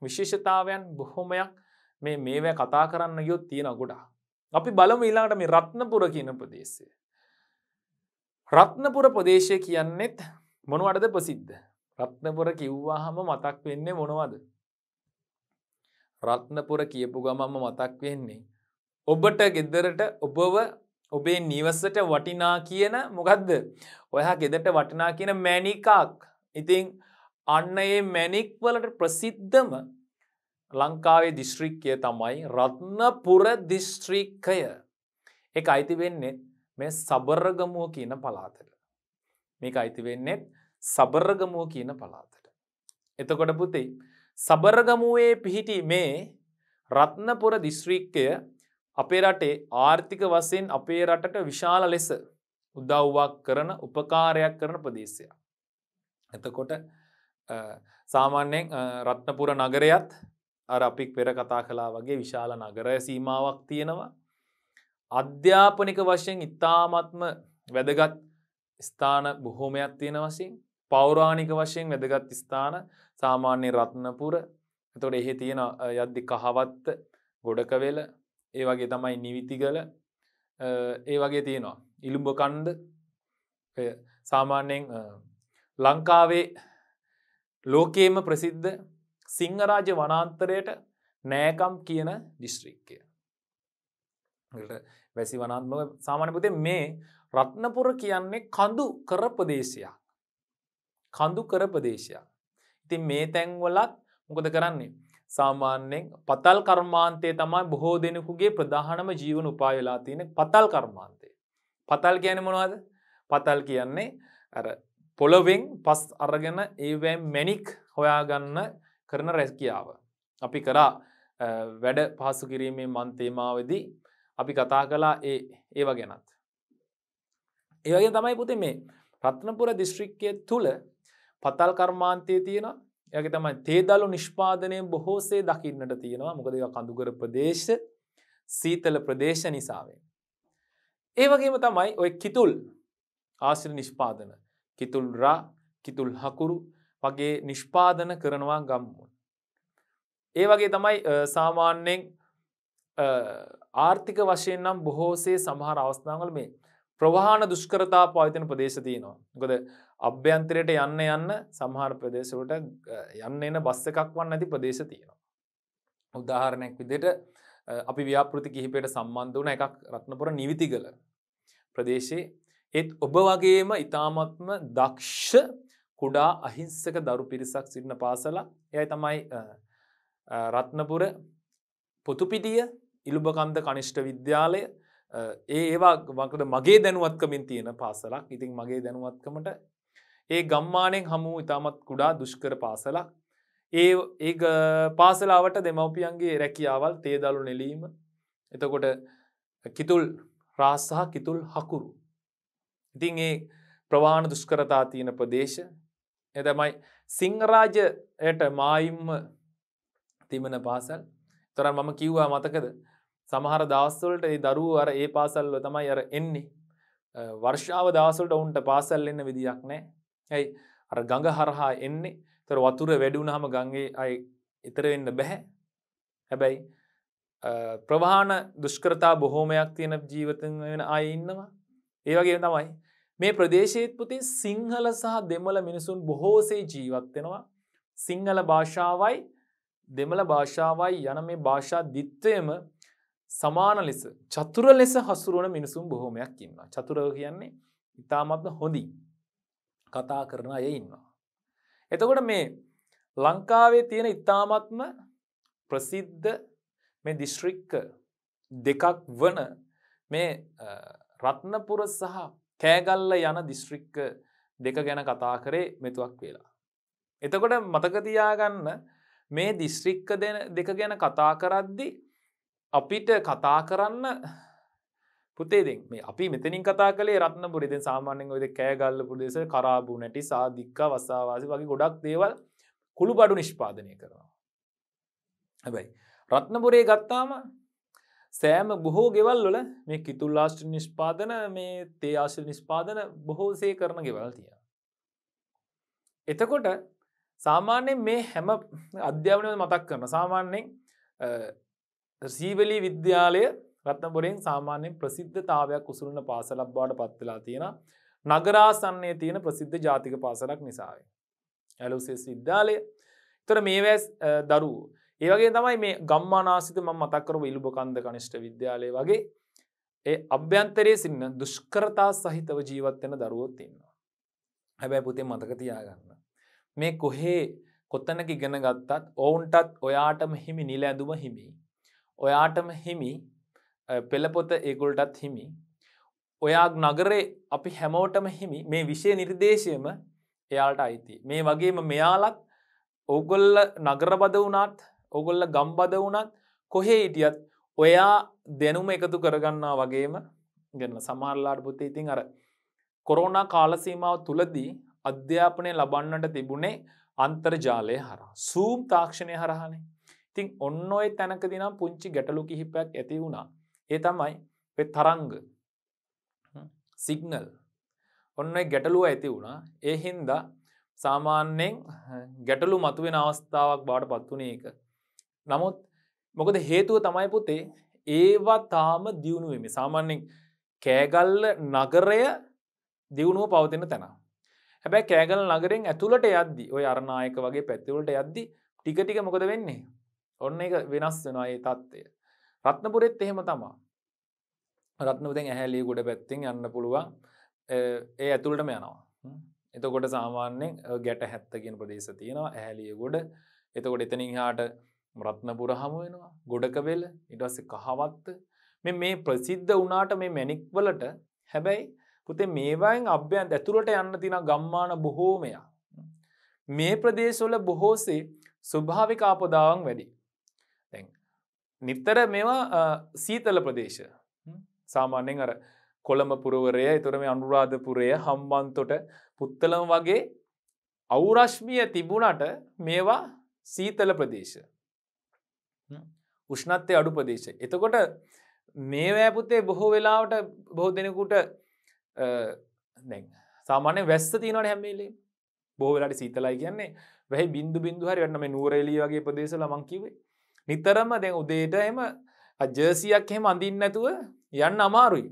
විශේෂතාවයන් බොහොමයක් මේ මේවැ කතා කරන්න ගියොත් තියෙන ගොඩක්. අපි බලම ඊලාට මේ රත්නපුර කියන ප්‍රදේශය. රත්නපුර ප්‍රදේශය කියන්නෙත් මොනවටද ප්‍රසිද්ධ. රත්නපුර කිව්වා හම මතක් වෙන්නේ මොනවද. රත්නපුර කියපු ගමම මතක් වෙන්නේ. ඔබට ගෙදරට ඔබව ඔබේ නිවසට වටිනා කියන මොකක්ද. ඔයහා ගෙදට වටිනා කියන මැනිකාක් ඉතිං අන්න ඒ මැනික් වලට ප්‍රසිද්ධම ලංකාවේ දිස්ත්‍රික්කය තමයි රත්නපුර දිස්ත්‍රික්කය. එක අයිති වෙන්නේ මේ සබරගමුව කියන පලාතට. මේක අයිති වෙන්නේ සබරගමුව කියන පලාතට. එතකොට පුතේ සබරගමුවේ පිහිටි මේ රත්නපුර දිස්ත්‍රික්කය අපේ රටේ ආර්ථික වසයෙන් අපේ රටට විශාල ලෙස උදව්වක් කරන උපකාරයක් කරන ප්‍රදේශයක්. එතකොට සාමාන්‍යයෙන් රත්නපුර නගරයත් අර අපි පෙර කතා කලා වගේ විශාල නගරය සීමාවක් තියෙනවා. අධ්‍යාපනික වශයෙන් ඉතාමත්ම වැදගත් ස්ථාන බොහෝමයක් තියෙන වසින් පෞරාණික වශයෙන් වැදගත් ස්ථාන සාමාන්‍ය රත්නපුර තොට එහෙ තියෙන යද්දි කහවත්ත ගොඩකවෙල ඒ වගේ තමයි නිවිතිගල ඒ වගේ තියෙනවා. ඉළුම්ඹ කණ්ඩ සාමාන්‍යයෙන් ලංකාවේ ලෝකයේම ප්‍රසිද්ධ සිංහරාජ වනාන්තරයට නෑකම් කියන දිිස්ත්‍රික්කය. වැසි වනාත්මක සාමානපතේ මේ රත්නපුර කියන්නේ කඳු කරපදේශයක්. කඳු කරපදේශයක්. ඉතින් මේ තැන්වලත් මොකද කරන්නේ. සාමාන්‍යෙන් පතල් කර්මාන්තය තමයි බොහෝ දෙනෙකුගේ ප්‍රධානම ජීවන උපායලා තියෙන පතල් කර්මාන්තය. පතල් කියන මොනවාද පතල් කියන්නේ පොළොවෙන් පස් අරගෙන ඒවැ මැනික් හොයාගන්න කරන රැස්කියාව. අපි කරා වැඩ පහසු කිරීමේ මන්තේමාවදී අපි කතා කලා ඒ ඒව ගැනත්. ඒවගේ තමයි පුති මේ ප්‍රත්නපුර දිශ්‍රික්කය තුළ පතල් කර්මාන්තය තියෙන යක තමයි තේදලු නිෂ්පාදනය බොහෝසේ දකින්නට තියෙනවා මොකදක කඳුගර ප්‍රදේශ සීතල ප්‍රදේශ නිසාවෙන්. ඒ වගේම තමයි ඔය කිතුල් ආශ්‍ර නිෂ්පාදන කිතුල් රා කිතුල් හකුරු වගේ නිෂ්පාදන කරනවා ගම්මුන්. ඒ වගේ තමයි සාමාන්‍යෙන් ආර්ථික වශයෙන් නම් බොහෝසේ සමහර අවස්ථාවල මේ ප්‍රවාහන දුෂ්කරතා පවතින ප්‍රදේශ තියනවා. ගොද අභ්‍යන්තරයට යන්න යන්න සමහර ප්‍රදේශවට යන්න එන බස්ස එකක් වන්න ඇති ප්‍රදේශ තියෙනවා. උදාහරණයක් විදිට අපි ව්‍යාපෘති කිහිපයට සම්බන්ධ වන එකක් රත්නපුර නිවිතිගල ප්‍රදේශයේ ඒත් ඔබ වගේම ඉතාමත්ම දක්ෂ කුඩා අහිංසක දරු පිරිසක් සිටින පාසල යයි තමයි රත්නපුර පොතුපිටිය ඉළුබකන්ද කනිෂ්ට විද්‍යාලය ඒ ඒවා වකට මගේ දැනුවත්කමින් තියෙන පාසලක් ඉතින් මගේ දැනුවත්කමට ඒ ගම්මානෙන් හමුව ඉතාමත් කුඩා දුෂ්කර පාසලක් ඒ ඒ පාසලාවට දෙමවපියන්ගේ රැකියාවල් තේදලු නෙලීම එතකොට කිතුල් රාස්සහ කිතුල් හකුරු ඉතින් ඒ ප්‍රවාණ දුෂ්කරතා තියෙන ප්‍රදේශ එතමයි සිංහරාජයට මායිම්ම තිබෙන පාසල් තොර මම කිව්වා මතකද සමහර දවස්සවලට ඒ දරුව අර ඒ පාසල්ව තමයි අර එන්නේ වර්ෂාව දවසල්ට ඔවුන්ට පාසල් එන්න විදියක් නෑ ඇයි අර ගඟ හරහා එන්නේ තොර වතුර වැඩුුණහම ගංගේ අයි ඉතරවෙන්න බැහැ හැබැයි ප්‍රවාහන දුෂ්කරතා බොහෝමයක් තියෙන ජීවතන් වෙන අය ඉන්නවා ඒවගේ තමයි මේ ප්‍රදේශයේත් පුතින් සිංහල සහ දෙමළ මිනිසුන් බොහෝසේ ජීවත් වෙනවා. සිංහල භාෂාවයි දෙමළ භාෂාවයි යන මේ භාෂා දිත්වයම සමාන ලෙස චතුර ලෙස හසුරුවන මිනිසුන් බොහොමයක් ඉන්නවා. චතුරව කියන්නේ ඉතාමත්ම හොඳින් කතා කරන අය ඉන්නවා. එතකොට මේ ලංකාවේ තියෙන ඉතාමත්ම ප්‍රසිද්ධ මේ දිශ්‍රික්ක දෙකක් වන මේ රත්නපුර සහ කෑගල්ල යන දිස්ත්‍රික්ක දෙක ගැන කතා කරේ මෙතුවක් වෙලා. එතකොට මතකතියාගන්න මේ දිස්ත්‍රික්ක දෙක ගැන කතා කරද්දි අපිට කතා කරන්න පුතේද මේ අපි මෙතනින් කතා කලේ රත්න පුරිදෙන් සාමාන්‍යෙන් ඔද කෑගල්ල පුදෙස කරාබු නැටි සාධික්ක වසාවාසි වගේ ගොඩක් දේවල් කුළු බඩු නිෂ්පාදනය කරනවා. හැබැයි රත්නපුරේ ගත්තාම සෑම බොහෝ ගෙවල් වල මේ කිතුල් ලාශ්ට නිෂ්පාදන මේ තේ ආශ්‍ර නිෂ්පාදන බොහෝසේ කරන ගෙවල් තිය. එතකොට සාමාන්‍යෙන් මේ හැම අධ්‍යාවනය මතක් කරන සාමාන්‍යෙන් සීවලී විද්‍යාලය රත්නපොරෙන් සාමාන්‍යෙන් ප්‍රසිද්ධතාවයක් උසුරන පාසලක් බාට පත්වෙලා තියෙන නගරාසන්නේ තියෙන ප්‍රසිද්ධ ජාතික පාසලක් නිසායි. ඇලුසේ සිද්ධාලය තොර මේවැස් දරුවූ ඒවගේ තමයි මේ ගම්මානාසිත ම මතකරව ඉල්බකන්ද කනිෂ්ට විද්‍යාලය වගේ ඒ අභ්‍යන්තරයේ සින්න දුෂ්කරතා සහිතව ජීවත්වෙන දරුවොත් ඉන්නවා. හැබැයි පුතේ මතක තියාගන්න. මේ කොහේ කොත්තනක ඉගෙන ගත්තත් ඔවුන්ටත් ඔයාටම හිමි නිල ඇඳුම හිමි. ඔයාටම හිමි පෙළපොත ඒගොල්ටත් හිමි. ඔයා නගරේ අපි හැමෝටම හිමි මේ විෂය නිර්දේශයම එයාට අයිති. මේ වගේම මෙයාලත් ඕගොල්ල නගරබද වනාත් ඔගොල්ල ගම්බද වනත් කොහේ හිටියත් ඔයා දැනුම එකතු කරගන්නා වගේම ගන්න සමහරලාට පුතේ ඉතින් අර කොරෝනා කාලසීමාව තුළදී අධ්‍යාපනය ලබන්නට තිබුණේ අන්තර්ජාලය හරා සූම් තාක්ෂණය හරහනේ ඉතිං ඔන්න ඔය තැනකදිනම් පුංචි ගැටලු කිහිපයක් ඇති වුණා ඒ තමයි තරංග සිගනල් ඔන්න ගැටලුව ඇති වුණා ඒ හින්දා සාමාන්‍යයෙන් ගැටලු මතුවෙන අවස්ථාවක් බාට පත්වනේ එක නමුත් මොකද හේතුව තමයි පුතේ ඒවා තාම දියුණුවම සාමාන්‍යෙන් කෑගල්ල නගරය දියුණුව පවතින තැන හැබැ කෑගල් නගරෙන් ඇතුළට යද්දි ඔය අරණයක වගේ පැත්තිවලට යද්දි ටිකටික මොකද වෙන්නේ ඔන්න එක වෙනස් වෙනඒ තත්ත්වය රත්නපුරෙත් එහෙම තමා රත්නපුතෙන් ඇහැලි ගොඩ පැත්තිෙන් යන්න පුළුවන් ඒ ඇතුළටම යනවා එතකොට සාමාන්‍යෙන් ගැට හැත්තකින් ප්‍රදේශ තියෙනවා ඇහැලිය ගොඩ එතකොට එතනින් හාට රත්නපුර හමු වෙනවා ගොඩකවෙල ඉටස්ස කහවත්ත මෙ මේ ප්‍රසිද්ධ වනාට මේ මැනික්වලට හැබැයි පුතේ මේවායින් අභ්‍යන් ඇතුළට යන්න තින ගම්මාන බොහෝමයා මේ ප්‍රදේශවල බොහෝසේ ස්වභාවික ආපදාවන් වැඩි නිත්තර මේවා සීතල ප්‍රදේශ සාමාන්‍යෙන් අර කොළඹ පුරුවරය එතුරම අනුරාධපුරය හම්බන්තොට පුත්තලම වගේ අවුරශ්මිය තිබුණට මේවා සීතල ප්‍රදේශ උෂ්ණත්වය අඩු ප්‍රදේශ. එතකොට මේ වෑපුතේ බොහෝ වෙලාවට බොහෝ දෙනකුට සාමාන්‍ය වැස්ස තියනට හැමේලේ බෝවෙලට සීතලයි කියන්නේ වැහි බින්දු බින්දු හරි වන්න මේ නූරේලී වගේ ප්‍රදේශල මංකිවේ නිතරම දැන් උදේට එම ජර්සියක් එහෙම අඳින්න නැතුව යන්න අමාරුයි.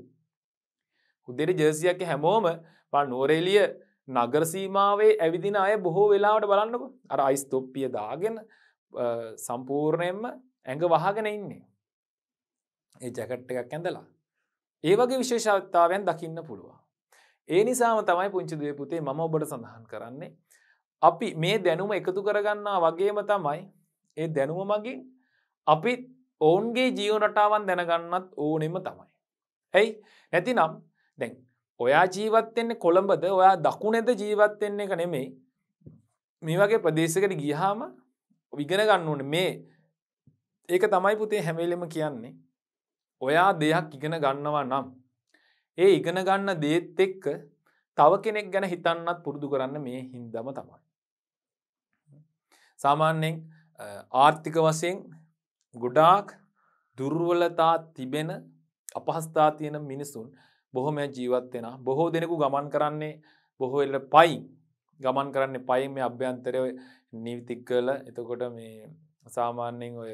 උදේට ජර්සියක් හැමෝම පල් නෝරේලිය නගර සීමාවේ ඇවිදින අය බොහෝ වෙලාවට බලන්නක අර අයිස් තොප්පිය දාගෙන සම්පූර්ණයෙන්ම ඇඟ වහගෙන ඉන්නේ. ඒ ජැකට් එකක් ඇඳලා. ඒ වගේ විශේෂත්තාවයන් දකින්න පුළුවන්. ඒ නිසාම තමයි පුංචිදේ පුතේ මම ඔබට සඳහන් කරන්නේ. අපි මේ දැනුම එකතු කරගන්නා වගේම තමයි ඒ දැනුම මගින් අපි ඔවුන්ගේ ජීවනටාවන් දැනගන්නත් ඕනෙම තමයි. ඇයි නැතිනම් දැන් ඔයා ජීවත්වෙන්නේ කොළඹද ඔයා දකුණෙද ජීවත්වෙන්නේ එක නෙමේ මේ වගේ ප්‍රදේශකට ගියහාම විගෙන ගන්න ඕන මේ ඒක තමයි පුතේ හැමේලෙම කියන්නේ ඔයා දෙයක් ඉගෙන ගන්නවා නම් ඒ ඉගෙන ගන්න දේත් එක්ක තව කෙනෙක් ගැන හිතන්නත් පුරුදු කරන්න මේ හින්දම තමයි සාමාන්‍යෙන් ආර්ථික වසයෙන් ගොඩාක් දුර්වලතා තිබෙන අපහස්ථා තියෙන මිනිසුන් බොහොම ජීවත්වෙන බොහෝ දෙනෙකු ගමන් කරන්නේ බොහෝ එල්ල පයි ගමන් කරන්නේ පයි මේ අභ්‍යන්තරය නිවිතික් කල එතකොට මේ සාමාන්‍යෙන් ඔය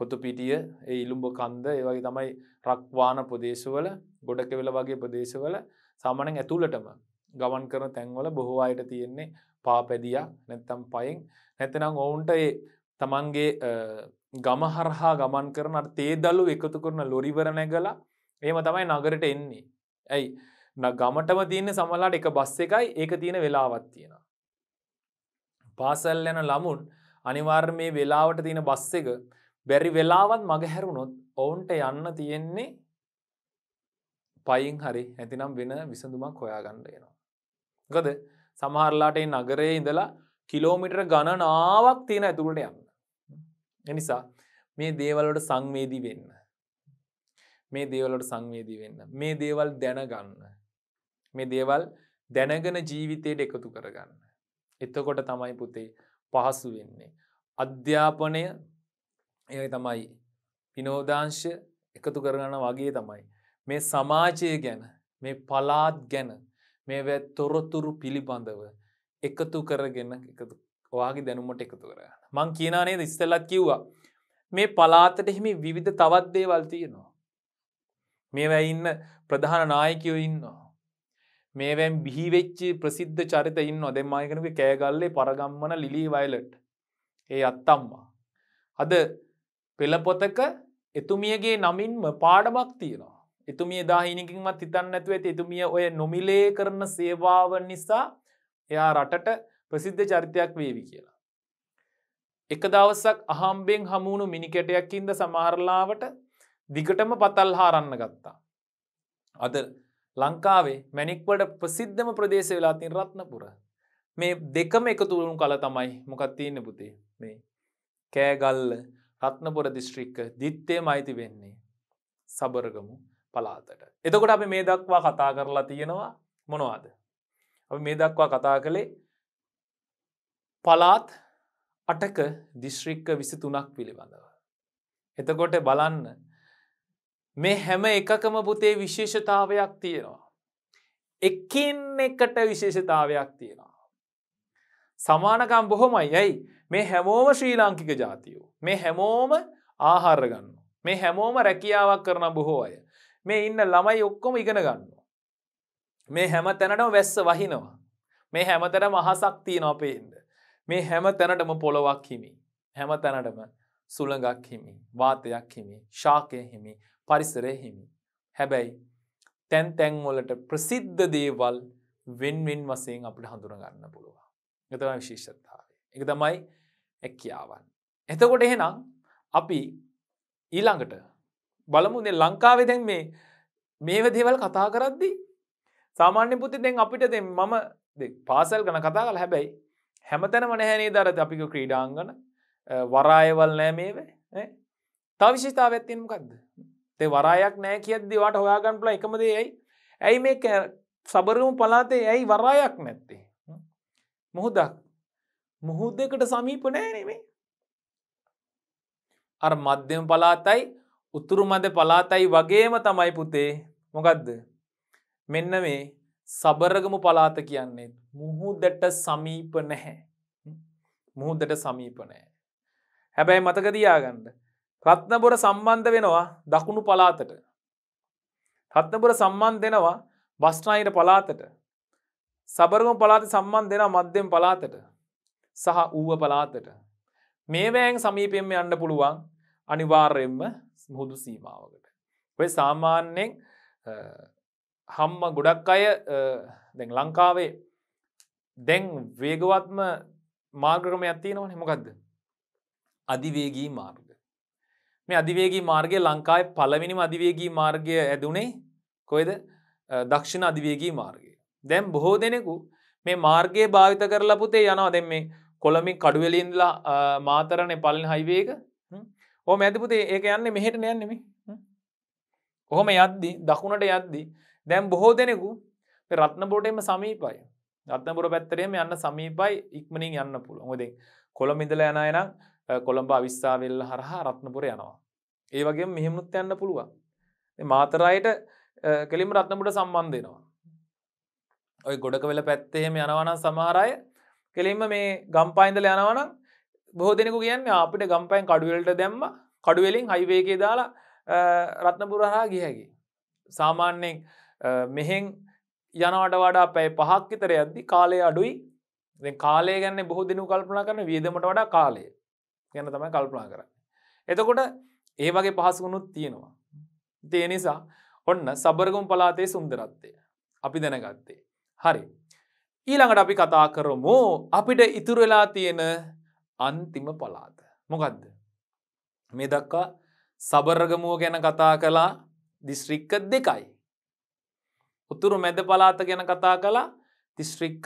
පොතුපිටිය ඒ ඉළුම්ඹ කන්ද ඒවගේ තමයි රක්වාන ප්‍රදේශවල ගොඩක වෙල වගේ ප්‍රදේශවල සාමනෙන් ඇතුළටම ගමන් කරන තැන්වල බොහෝ අයට තියෙන්නේ පාපැදියක් නැත්තම් පයින් නැතනම් ඔවුන්ට ඒ තමන්ගේ ගමහරහා ගමන් කරන තේදල්ලු එකතු කරන ලොරිවර නැගලා ඒම තමයි නගරට එන්නේ ඇයි ගමටම තියන්න සමල්ලාට එක බස් එකයි ඒක තියෙන වෙලාවත් තියෙන පාසල් යන ළමුන් අනිවාර්ය මේ වෙලාවට තියෙන බස් එක බැරි වෙලාවත් මගහැරුණොත් ඔවුන්ට යන්න තියෙන්නේ පයින් හරි ඇතිනම් වෙන විසඳුමක් හොයාගන්න එනවා. ගොද සමහරලාට නගරේ ඉඳලා කිලෝමිටර ගණනාවක් තියෙන ඇතුළට යන්න. එනිසා මේ දේවලට සංවේදී වෙන්න. මේ දේවලට සංවේදී වෙන්න. මේ දේවල් දැනගන්න. මේ දේවල් දැනගෙන ජීවිතයට එකතු කරගන්න. එතකොට තමයි පුතේ පහසු වෙන්නේ. අධ්‍යාපනය ඒ තමයි පිනෝදාංශ එකතු කරගන්න වගේ තමයි. මේ සමාජය ගැන මේ පලාත් ගැන මේ තොරතුරු පිළිබඳව එකතු කරගෙන ඔයාගේ දැනුමට එකතු කරගන්න. මං කියනානේද ඉස්සල්ලත් කිව්වා. මේ පලාතට එහෙම විවිධ තවත් දේවල් තියෙනවා. මේවැ ඉන්න ප්‍රධාන නායකයෝ ඉන්නවා. මේවැම් බිහිවෙච්චි ප්‍රසිද්ධ චරිත ඉන්න දෙමායකනක කෑගල්ලේ පරගම්මන ලිලී වයිලට් ඒ අත්තම්මා. අද පෙළපොතක එතුමියගේ නමින්ම පාඩමක් තියෙනවා. එතුමිය දාහිනිකින්මත් හිතන්න ඇතුව ඇති එතුමිය ඔය නොමිලේ කරන සේවාව නිසා එයා රටට ප්‍රසිද්ධ චරිතයක් වේවි කියලා. එක දවසක් අහම්බෙන් හමුණු මිනිකැටයක්කින්ද සමහරලාවට දිගටම පතල් හාරන්න ගත්තා. අද ලංකාවේ මැනික්වඩ ප්‍රසිද්ධම ප්‍රදේශ වෙලාතින් රත්නපුර. මේ දෙකම එක තුළුණු කල තමයි මොකත් තියන්න පුතේ මේ කෑගල්ල රත්නපොර දිස්ශ්‍රික්ක දිත්තේම අයිති වෙන්නේ සබරගමු පලාතට. එතකොට අපි මේ දක්වා කතා කරලා තියෙනවා මොනවාද. අපි මේ දක්වා කතා කළේ පලාත් අටක දිශ්‍රික්ක විසි තුනක් පිළිබඳව. එතකොට බලන්න මේ හැම එකකම පුතේ විශේෂතාවයක් තියෙනවා. එකින් එකට විශේෂතාවයක් තියෙනවා. සමානකම් බොහොමයි යැයි මේ හැමෝම ශ්‍රී ලාංකික ජාතියෝ. මේ හැමෝම ආහාරගන්න. මේ හැමෝම රැකියාවක් කරන බොහෝ අය. මේ ඉන්න ළමයි ඔක්කොම ඉගෙන ගන්න. මේ හැම තැනටම වැස්ස වහිනවා. මේ හැමතැන මහසක්තිය නොපේෙන්ද. මේ හැම තැනටම පොළොවක් හිමි. හැම තැනටම සුළඟක් හිමි වාතයක් හිමි ශාකය හිමි පරිසරය හිමි. හැබැයි තැන් තැන්වලට ප්‍රසිද්ධ දේවල් වෙන්වෙන් වසයෙන් අපට හඳුනගන්න පුළුවන්. එතම විශේෂත්තාව එක තමයි හැක්කියාවන්. එතකොට එහෙනම් අපි ඊළඟට බලමුද ලංකාවේ දැන් මේ මේව දේවල් කතා කරද්දි සාමාන්‍ය පුති දැන් අපිට දෙ මම පාසල් ගන කතා කල හැබැයි හැමතැන මනහැනේ දරද අපික ක්‍රීඩාංගන වරායවල් නෑ මේවේ තවිශිෂතාව ඇත්තියමකක්ද තේ වරායක් නෑ කියද්දිවාට හොයාගන්පල එකමදේ ඇයි ඇයි මේ සබරුම් පලාතේ ඇයි වරායක් නැත්තේ මුහුදක් මුහුද්දකට සමීප නෑනෙමේ. අර මධ්‍යම පලාතයි උතුරු මද පලාතයි වගේම තමයි පුතේ මොකක්ද. මෙන්න මේ සබරගමු පලාත කියන්නේ මුහුදට සමීප නැහැ. මුහුදට සමීප නෑ. හැබැයි මතකදයාගන්න. රත්නබොර සම්බන්ධ වෙනවා දකුණු පලාතට. රත්නබොර සම්බන්ධ දෙෙනවා බස්්නායිට පලාතට සබරගම පලාත සම්බන් දෙෙන මධ්‍යෙන් පලාතට සහ ඌව පලාතට මේවෑන් සමීපෙන්ම යන්න පුළුවන් අනිවාර්යෙන්ම මුහුදු සීමාවකට. ඔය සාමාන්‍යෙන් හම්ම ගොඩක් අය දැන් ලංකාවේ දැන් වේගවත්ම මාර්ග්‍රම ඇත්තිනවන හෙමකක්ද. අධිවේගී මාර්ග. මේ අධිවේගී මාර්ගය ලංකායි පළමිනිම අධිවේගී මාර්ගය ඇදුනේ කොයිද දක්ෂිණ අධිවේගී මාර්ගය. දැම් බොහෝ දෙනෙකු මේ මාර්ගය භාවිත කරලා පුතේ යනවා දෙ මේ කොළමි කඩුවලින්දලා මාතරණය පලන හයිවේක ඕ මැතිපුතේ ඒක යන්න මෙහෙට නයන්නෙම ඔහොම යද්දි දකුණට යද්දි දැම් බොහෝ දෙනෙකු රත්නපොටෙම සමීපයි රත්නපුර පැත්තරේම යන්න සමීපයි ඉක්මනින් යන්න පුළ හොදේ කොළමිදල යන එනම් කොළඹ අවිස්සාවෙල්ල හරහා රත්නපුර යනවා ඒ වගේ මෙහෙමුත් යන්න පුළුවන් මාතරයට කෙලිම රත්නපුට සම්බන්ධයනවා ඔය ගොඩක වෙල පැත්තහෙම යනවන සමහරය කෙලින්ම මේ ගම්පයින්දල යනවන බොහෝ දෙනෙකු කියන්න අපිට ගම්පයින් කඩුවලට දැම්ම කඩුවෙලින් හයිවේගේ දාලා රත්නපුරහා ගිහැකි. සාමාන්‍යෙන් මෙහෙන් යනවට වඩා පැයි පහක්කිතර ඇද්දි කාලය අඩුයි කාලය ගැන්න බොහෝ දෙනු කල්පනා කරන වියදමට වඩා කාලය ගැන තමයි කල්පනා කරන්න. එතකොට ඒ වගේ පහසුුණුත් තියෙනවා. තිය නිසා ඔන්න සබරගුම් පලාතේ සුන්දරත්වය අපි දැනගත්තේ. හරි. ඊළඟට අපි කතා කරමු අපිට ඉතුරු වෙලා තියෙන අන්තිම පලාත. මොකක්ද. මේ දක්කා සබරගමුව ගැන කතා කලා දිස්ශ්‍රික්ක දෙකයි. උතුරු මැද පලාත ගැන කතා කලා දිස්ශ්‍රික්ක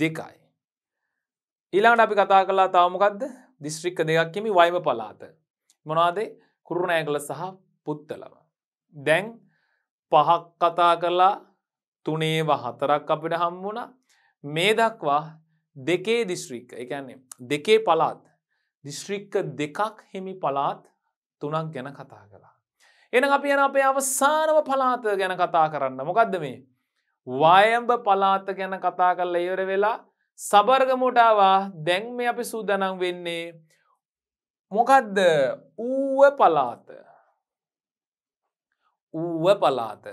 දෙකයි. ඊළඟට අපි කතා කලා තවමකක්ද දිස්ශ්‍රික්ක දෙකක් කිමි වයිම පලාත. මොනාදේ කුරුණෑ කළ සහ පුත්තලව. දැන් පහක් කතා කලා තුනේව හතරක් අපිට හම්බුණ මේ දක්වා දෙකේ දිස්ශ්‍රික්ක එකන්නේ දෙකේ පලාත් දිශ්‍රික්ක දෙකක් හිමි පලාත් තුනක් ගැන කතා කළා. එන අපි යන අපේ අවසානව පලාත ගැන කතා කරන්න මොකක්ද මේ. වයම්බ පලාත ගැන කතා කරල ඉවර වෙලා සබර්ගමුටාවා දැන් මේ අපි සූදනම් වෙන්නේ මොකදද ඌව පලාත ඌව පලාත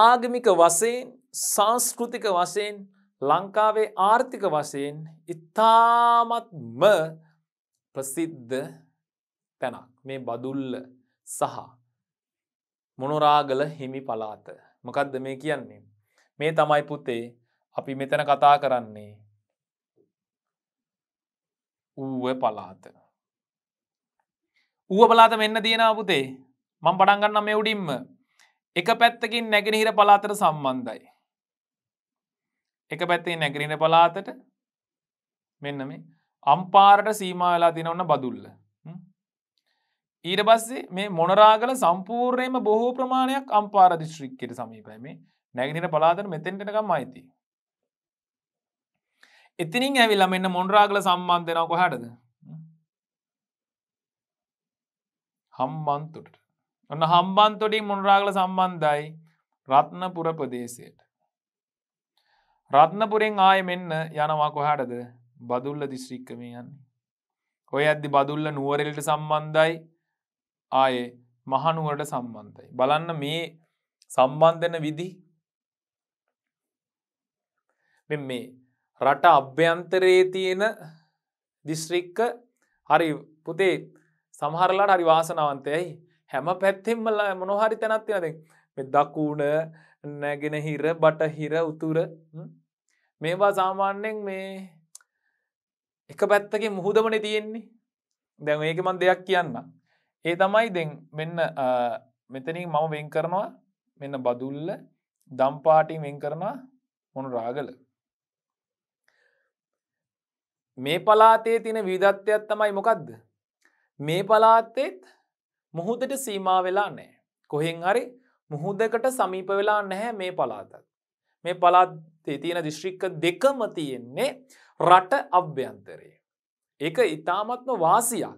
ආගමික වසයෙන් සංස්කෘතික වසයෙන් ලංකාවේ ආර්ථික වසයෙන් ඉතාමත්ම ප්‍රසිද්ධ තැනක් මේ බදුල්ල සහ මොනොරාගල හිමි පලාත මොකක්ද මේ කියන්නේ මේ තමයි පුතේ අපි මෙතන කතා කරන්නේ ඌව පලාත ඌව පලාත මෙන්න තියෙන පුතේ මං පටන්ගන්න මේ උඩින්ම එක පැත්තකින් නැගෙනහිර පලාතට සම්බන්ධයි. එක පැත්තේ නැගරෙන පලාතට මෙන්න මේ අම්පාරට සීමවෙලා තින ඔන්න බදුල්ල. ඊට පස්සේ මේ මොනරාගල සම්පූර්ණයම බොහෝ ප්‍රමාණයක් අම්පාර දිශ්‍රික්කයට සමීපයි මේ නැගනිට පලාතට මෙතෙන්ටකම් අයිති. එතිනින් ඇවිල්ලා මෙන්න මොන්රාගල සම්බන්ධයනව කොහටද හම්බන්තුට ඔන්න හම්බන්තොටින් මොනරාගල සම්බන්ධයි රත්නපුර ප්‍රදේශයට. රත්නපුරෙන් ආය මෙන්න යනවා කොහටද බදුල්ල දිශ්‍රික්කමය යන්නේ. ඔය ඇද්දි බදුල්ල නුවරෙල්ට සම්බන්ධයි ආයේ මහනුවට සම්බන්ධයි. බලන්න මේ සම්බන්ධන විදි මේ රට අභ්‍යන්තරයේ තියෙන දිස්ශ්‍රික්ක හරි පුතේ සමහරලාට හරි වාසනාවන්තයයි හැම පැත්තෙම්මල මොනොහරි තැනත් තිනද මේ දකුණ නැගෙන හිර බටහිර උතුර මේවා සාමාන්‍යෙන් මේ එක පැත්තක මුහුදමන තියෙන්නේ දැන් ඒක මන් දෙයක් කියන්න ඒ තමයි දෙ මෙන්න මෙතනින් මම වෙන් කරනවා මෙන්න බදුල්ල දම්පාටි වෙන් කරනවා මොනු රාගල මේ පලාතේ තින විධත්වයක් තමයි මොකක්ද මේ පලාත්තෙත් මුහුදට සීමා වෙලා නෑ. කොහෙන් හරි මුහුදකට සමීප වෙලා නැහැ මේ පලාතත්. මේ පලාත්තේ තියෙන දිශ්‍රික්ක දෙකම තියෙන්නේ රට අභ්‍යන්තරයේ. ඒක ඉතාමත්ම වාසියක්.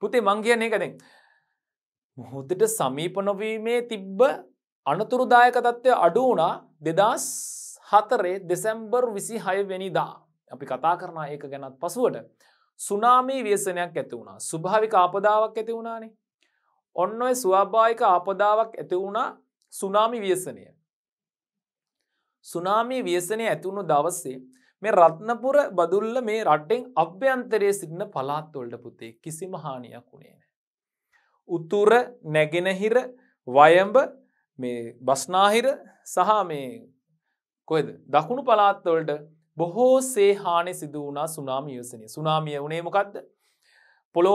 පුතේ මංගියන එකදෙන්. මුහුදට සමීප නොවීමේ තිබ්බ අනතුරුදායක තත්ත්වය අඩු වුණා දෙදස් හතරේ දෙසැම්බර් විසි හයවෙනිදා. අපි කතා කරනා ඒක ගැනත් පසුවට සුනාමී වේසනයක් ඇති වුණා ස්භාවික ආපදාවක් ඇති වුණානේ ඔන්න ඔය ස්වභාවික ආපදාවක් ඇති වුණා සුනාමි ව්‍යසනය. සුනාමී ව්‍යසනය ඇතිවුණු දවස්සේ මේ රත්නපුර බදුල්ල මේ රටෙන් අභ්‍යන්තරයේ සිටින පලාත්වොල්ට පුතේ කිසිම හානියක් වුණේ නෑ. උතුර නැගෙනහිර වයඹ මේ බස්නාහිර සහ මේ කොයද දකුණු පලාත්වොල්ට බොහෝ සේ හානි සිදු වුණා සුනාමි යෝසනය සුනාමිය වනේ මොකක්ද පොළො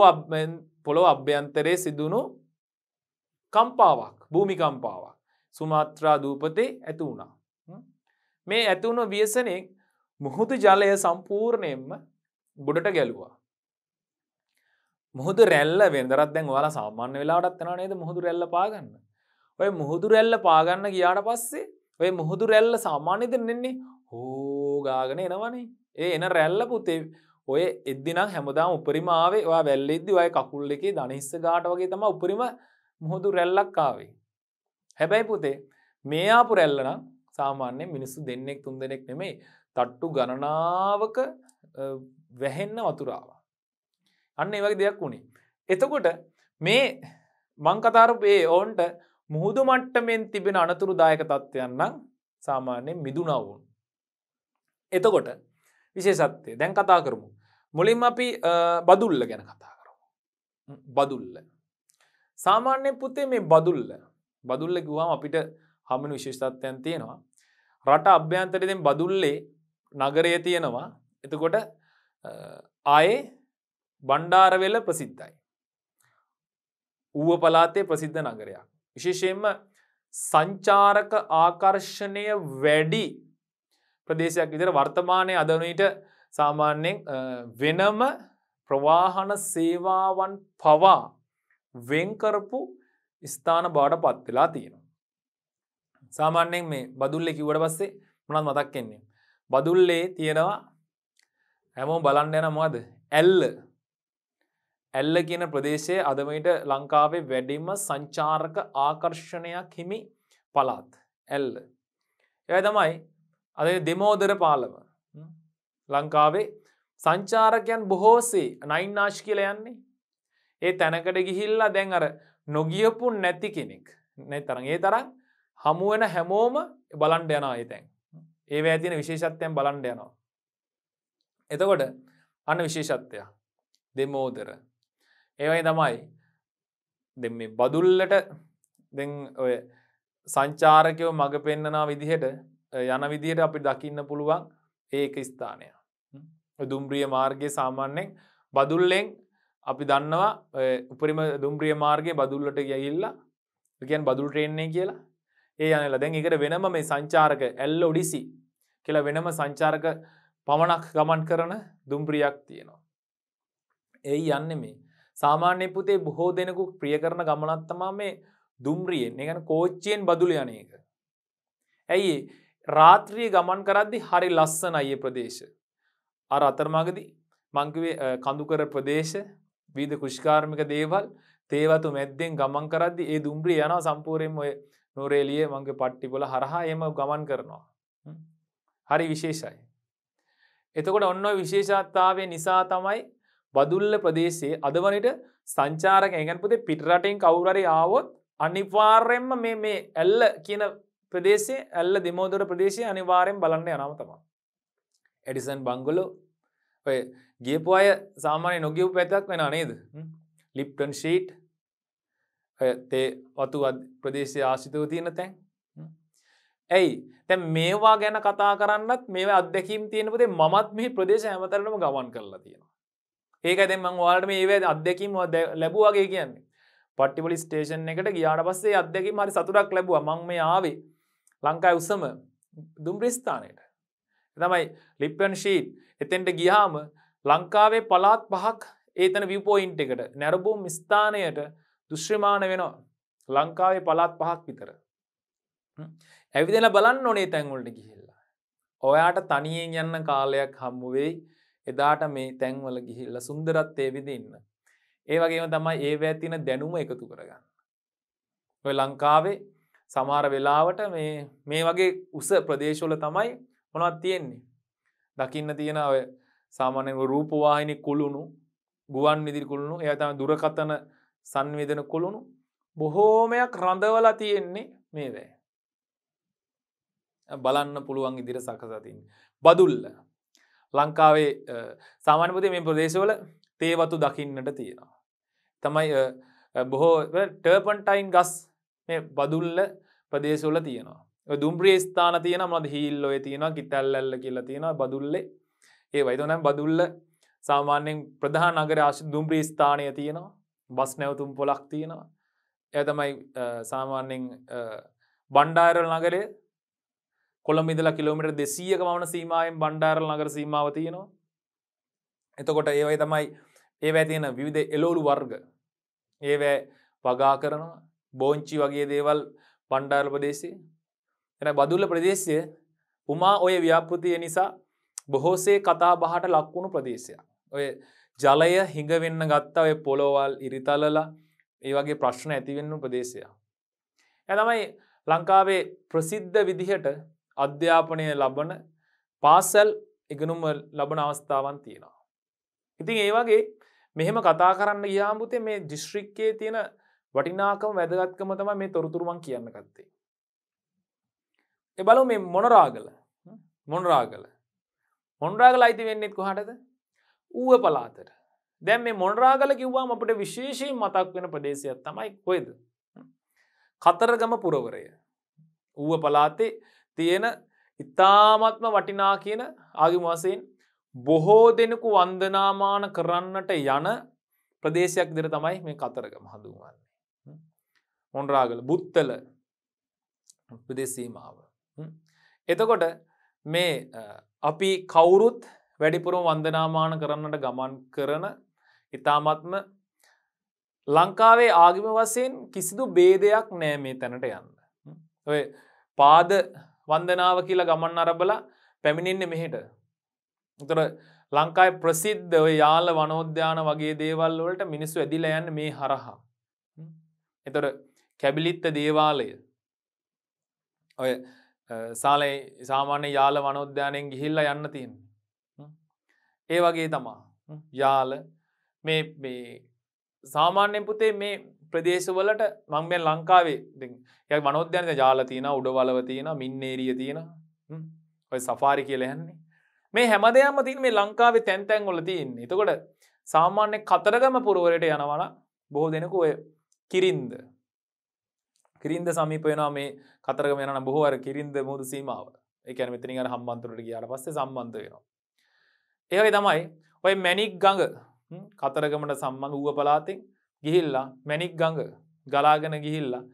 පොළො අභ්‍යන්තරයේ සිදුණු කම්පාවක් භූමිකම්පාවක් සුමාත්‍රා දූපතේ ඇති වුණා. මේ ඇතිවුණ වියසනෙක් මුහුදු ජලය සම්පූර්ණයෙන්ම ගොඩට ගැලුවා. මුහුදු රැල්ල වෙදරත් දැන් වාලා සාමාන්‍ය වෙලාටත් එෙන නේද මුහුදු රැල්ල පාගන්න. ඔය මුහුදු රැල්ල පාගන්න ගියාට පස්සේ ඔය මුහුදු රැල්ල සාමාන්‍යතනෙන්නේ හෝගාගෙන එනවනේ ඒ එන රැල්ල පුතේ ඔය එදදිනම් හැමදාම් උපරිමාවේ ඔයා වැල්ලෙද්දි ඔය කකුල් එකේ දනිස්ස ගාට වගේ තම උපරිම මුහුදු රැල්ලක් ආවේ. හැබැයි පුතේ මේ ආපු රැල්ලනම් සාමාන්‍ය මිනිස්සු දෙන්නෙක් තුන් දෙනෙක් නෙමේ තට්ටු ගණනාවක වැහෙන්න වතුරාව. අන්න ඒ වගේ දෙයක් වුණේ. එතකොට මේ මංකතාරපේ ඕන්ට මුහුදු මට්ටමෙන් තිබෙන අනතුරු දායක තත්ත්වයන්නම් සාමාන්‍යෙන් මිදුනවුන්. එතකොට විශේෂත්වය දැන් කතා කරමු. මුලින් අපි බදුල්ල ගැන කතා කරමු. බදුල්ල සාමාන්‍ය පුතේ මේ බදුල්ල බදුල්ල ගුවම අපිට හමන විශේෂතත්වයන් තියෙනවා. රට අභ්‍යන්තරයෙන් බදුල්ලේ නගරය තියෙනවා එතකොට ආයේ බණ්ඩාරවෙල ප්‍රසිද්ධයි. ඌව පලාතේ ප්‍රසිද්ධ නගරයක්. විශේෂයෙන්ම සංචාරක ආකර්ෂණය වැඩි ප්‍රදේශයක් විදිර වර්තමානය අදනට සාමාන්‍යයෙන් වෙනම ප්‍රවාහන සේවාවන් පවා වෙන්කරපු ස්ථාන බාට පත් වෙලා තියෙනවා. සාමාන්‍යයෙන් මේ බදුල්ලෙ කිවට පස්සේ මනත් මතක් කෙන්නේ. බදුල්ලේ තියෙනවා හැමෝ බලන්න යන මොද ඇල්ල ඇල්ල කියන ප්‍රදේශයේ අදමට ලංකාවේ වැඩිම සංචාරක ආකර්ෂණයක් හිමි පලාත් ඇල්ල. එය තමයි අද දෙමෝදර පාලම ලංකාවේ සංචාරකයන් බොහෝසේ නයින්නාශ් කියල යන්නේ ඒ තැනකට ගිහිල්ලා දැන් අර නොගියපු නැති කෙනෙක් නැ තරන් ඒ තරම් හමුවෙන හැමෝම බලන්ඩ යනවා ඒතැන් ඒ ඇතින විශේෂත්වයන් බලන්ඩ යනවා එතකොට අන්න විශේෂත්වය දෙමෝදර ඒවයි තමයි දෙ මේ බදුල්ලට ඔය සංචාරකයෝ මඟ පෙන්න්නනා විදිහට යන විදිහට අපි දකින්න පුළුවන් ඒක ස්ථානය දුම්බ්‍රිය මාර්ගය සාමාන්‍යෙන් බදුල්ලෙන් අපි දන්නවා උපරිම දුම්ප්‍රිය මාර්ගය බදුල්ලට ගැහිල්ලා කියන් බදුල් ට්‍රේන්නේ කියලා ඒ අනල දැන් එකට වෙනම මේ සංචාරක ඇල්ල ඔඩිසි කියලා වෙනම සංචාරක පමණක් ගමන් කරන දුම්ප්‍රියක් තියෙනවා. ඒ යන්න මේ සාමාන්‍ය පුතේ බොහෝ දෙනෙකු ප්‍රිය කරන ගමනත්තමා මේ දුම්රියෙන් එකන කෝච්චයෙන් බදුල යන එක. ඇයි රාත්‍රිය ගමන් කරද්දි හරි ලස්සන අය ප්‍රදේශ. අර අතරමගදි මංකවේ කඳුකර ප්‍රදේශ විධ කෘෂ්කාර්මික දේවල් තේවතු මැද්දෙන් ගමන් කරද්දි ඒ දුම්බ්‍රිය යනවා සම්පූරයෙන් ඔය නොරේලිය මංගේ පට්ටිපොල හරහා එම ගමන් කරනවා. හරි විශේෂයි. එතකොට ඔන්න විශේෂත්තාවය නිසා තමයි බදුල්ල ප්‍රදේශයේ අදවනට සංචාරක ඇගැන්පුතේ පිටරටෙන් කවුරරි ආවොත් අනිවාර්යෙන්ම මේ මේ ඇල්ල කියන ප්‍රදේශේ ඇල්ල දෙමෝදොර ප්‍රදේශය අනිවාරයෙන් බලන්න යනම තමා. එඩිසන් බංගොලෝ ඔය ගියපු අය සාමානය නොගියපු පැතක් වෙන නේද ලිප්ටන් ශීට් තේ වතු ප්‍රදේශය ආශිතව තියෙන තැන් ඇයි තැන් මේවා ගැන කතා කරන්නත් මේ අදැකීම් තියෙනපතේ මත් මෙහි ප්‍රදේශ හැමතරනම ගවන් කරලා තියෙනවා ඒක දෙමං වාලට මේ ඒවැ අදැකීම ලැබුවගේ කියන්නේ පට්ටිපලි ස්ටේෂන් එකට ගියාට පස්සේ අදැකීම හරි සතුරක් ලැබුව මං මේ ආවේ ලංකායි උසම දුම්ප්‍රස්ථානයට තමයි ලිප්පන් ශීට් එතෙන්ට ගියාම ලංකාවේ පලාත් පහක් ඒතන විපෝයින්ට් එකට නැරබූම් ස්ථානයට දුශ්‍රමාන වෙනවා ලංකාවේ පලාත් පහක් විතර. ඇවිදෙන බලන්න ඕනේ තැන්වලට ගිහිල්ලා. ඔයාට තනියෙන් යන්න කාලයක් හම්මුවෙයි එදාට මේ තැන්වල ගිහිල්ල සුන්දරත්වය විදින්න. ඒ වගේම තමයි ඒ වැතින දැනුම එකතු කරගන්න. ඔය ලංකාවේ සමාර වෙලාවට මේ වගේ උස ප්‍රදේශවල තමයි මොනවත් තියෙන්නේ දකින්න තියෙන ඔය සාමාන්‍යෙන් රූපවාහිනි කුළුණු ගුවන් විදිරිකුළුණු එයතම දුරකතන සංවේදන කුළුණු බොහෝමයක් රඳවලා තියෙන්නේ මේ වැෑ. බලන්න පුළුවන් ඉදිර සකසතින්. බදුල්ල ලංකාවේ සාමානපති මේ ප්‍රදේශවල තේවතු දකින්නට තියෙනවා. තමයි බොහෝ ටර්පන්ටයින් ගස් මේ බදුල්ල ප්‍රදේශවල තියෙනවා. දුම්ප්‍රිය ස්ථාන තියෙන මද හිල් ඔය තියෙන කිතැල්ඇල්ල කියලා තියෙන බදුල්ලේ ඒ වයිතනම් බදුල්ල සාමාන්‍යෙන් ප්‍රධා නගර ආශ දුම්ප්‍රිය ස්ථානය තියෙනවා බස් නැවතුම් පොලක් තියෙනවා ඇතමයි සාමාන්‍යෙන් බණ්ඩායරල් නගරේ කොළමිදල කිලෝමිට දෙසීයක මවන සීමයෙන් බණ්ඩාරල් නගර සීමාව තියෙනවා එතකොට ඒවයි තමයි ඒවැ තියෙන විවිධ එලෝලු වර්ග ඒවැ වගා කරනවා බෝංචි වගේ දේවල් පණ්ඩාර්පදේශේ එන බදුල්ල ප්‍රදේශය උමා ඔය ව්‍යාපෘතිය නිසා බොහෝසේ කතා බහට ලක්වුණු ප්‍රදේශයක්. ඔය ජලය හිඟවෙන්න ගත්තා ඔය පොලොවල් ඉරිතලලා ඒ වගේ ප්‍රශ්න ඇතිවෙන්න ප්‍රදේශය. ඇතමයි ලංකාවේ ප්‍රසිද්ධ විදිහට අධ්‍යාපනය ලබන පාසල් ඉගනුම ලබන අවස්ථාවන් තියෙනවා. ඉතින් ඒ වගේ මෙහෙම කතා කරන්න ගියාම්පුතේ මේ ජිස්ශ්‍රික්කයේ තියෙන වටිනාකම වැදගත්කම තම මේ තොරතුරුවන් කියන්න කත්තේ. එබලු මේ මොනරාගල මොනරාගල මොන්රාගල අයිති වෙන්නෙත් කොහටද ඌව පලාතට දැම් මේ මොන්රාගල කිව්වාම අපට විශේෂී මතක් වෙන ප්‍රදේශයක් තමයි කොයිද. කතරගම පුරවරය ඌව පලාතේ තියෙන ඉතාමත්ම වටිනා කියන ආගිවාසයෙන් බොහෝ දෙනෙකු වන්දනාමාන කරන්නට යන ප්‍රදේශයක් දෙර තමයි මේ කතරගම හඳුන්වන්නේ. මොන්රාගල බුත්තල ප්‍රදේශීමාව එතකොට මේ අපි කවුරුත් වැඩිපුරුම් වන්දනාමාන කරන්නට ගමන් කරන ඉතාමත්ම ලංකාවේ ආගිම වසයෙන් කිසිදු බේදයක් නෑ මේ තැනට යන්න. ඔය පාද වන්දනාව කියලා ගමන් අරබල පැමිණෙන්නේ මෙහෙට. උතර ලංකායි ප්‍රසිද්ධ යාල වනෝද්‍යාන වගේ දේවල් වලට මිනිස්සු ඇදිල යන්න මේ හරහා. එතොට කැබිලිත්ත දේවාලය ඔය සාලේ සාමාන්‍ය යාල වනෝද්‍යානයෙන් ගිහිල්ල යන්න තියෙන් ඒ වගේ තමා යාල මේ මේ සාමාන්‍යෙන් පුතේ මේ ප්‍රදේශවලට මංමෙන් ලංකාවේ ය මනෝද්‍යන ජාල තියන උඩවලව තියෙන මින්නේරිය තියෙන ඔය සෆාරි කියලයන්නේ මේ හැමදයම තින් මේ ලංකාවේ තැන්තැන් ගොල තියන්න එතකොට සාමාන්‍ය කතරගම පුරුවරයට යනවන බොහෝ දෙනකු ඔය කිරින්ද කිරින්ද සමීපයනවා මේ කතරගම යන බොහෝවර කිරින්ද මුදු සීමාව එකන මෙතනිග හම්බන්තුරට කියාට පස්සේ සම්බන්ධ වෙනවා. ඒවයි තමයි ඔය මැනික් ගඟ කතරගමට සම්බන්ධ වූ පලාතෙන් ගිහිල්ලා මැනික් ගඟ ගලාගෙන ගිහිල්ලා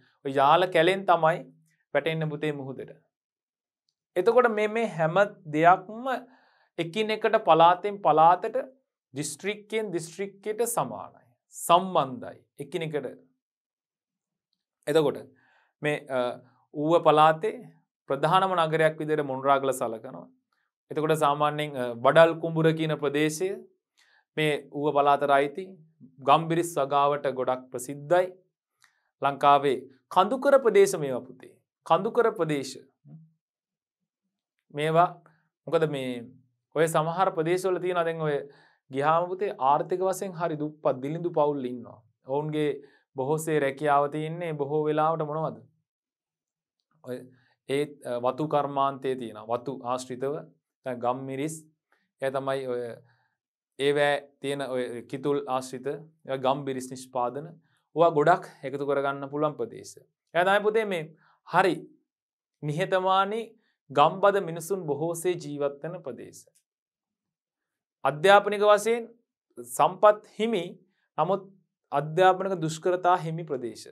යාල කැලෙන් තමයි පැටෙන්න්න පුතේ මුහුදට. එතකොට මෙ මේ හැම දෙයක්ම එකින් එකට පලාතෙන් පලාතට දිස්ත්‍රික්කයෙන් දිස්ත්‍රික්කයට සමානයි. සම්බන්ධයි එකිනෙකට එතකොට මේ ඌව පලාතේ ප්‍රධානම නගරයක් විදිර මොන්රාගල සලකනවා. එතකොට සාමාන්‍යෙන් බඩල් කුඹුර කියන ප්‍රදේශය මේ ඌව පලාතර අයිති ගම්බිරිස් සගාවට ගොඩක් ප්‍රසිද්ධයි ලංකාවේ කඳුකර ප්‍රදේශ මේ පුතේ. කඳුකර ප්‍රදේශ මේවා මොකද මේ ඔය සමහර ප්‍රදේශවල තියෙන අදැන් ඔය ගිහාමපුතේ ආර්ථික වසයෙන් හරි දුප්පත් දිලිඳු පවුල් ඉන්නවා. ඔවුන්ගේ බොහෝසේ රැකියාව තියන්නේ බොහෝ වෙලාවට මොනවද ඒ වතු කර්මාන්තය තියෙන වතු ආශ්‍රිතව ගම්මිරිස් ඇ තමයි ඔය ඒවෑ තියෙන කිතුල් ආශ්‍රිත ගම්බිරිස් නිෂ්පාදන වා ගොඩක් එකතු කරගන්න පුළන් ප්‍රදේශ. ඇතයි පුතේ මේ හරි නිහතමානි ගම්බද මිනිසුන් බොහෝසේ ජීවත්වන ප්‍රදේශ. අධ්‍යාපනික වසයෙන් සම්පත් හිමි නමුත් අධ්‍යාපනක දුෂ්කරතා හිමි ප්‍රදේශ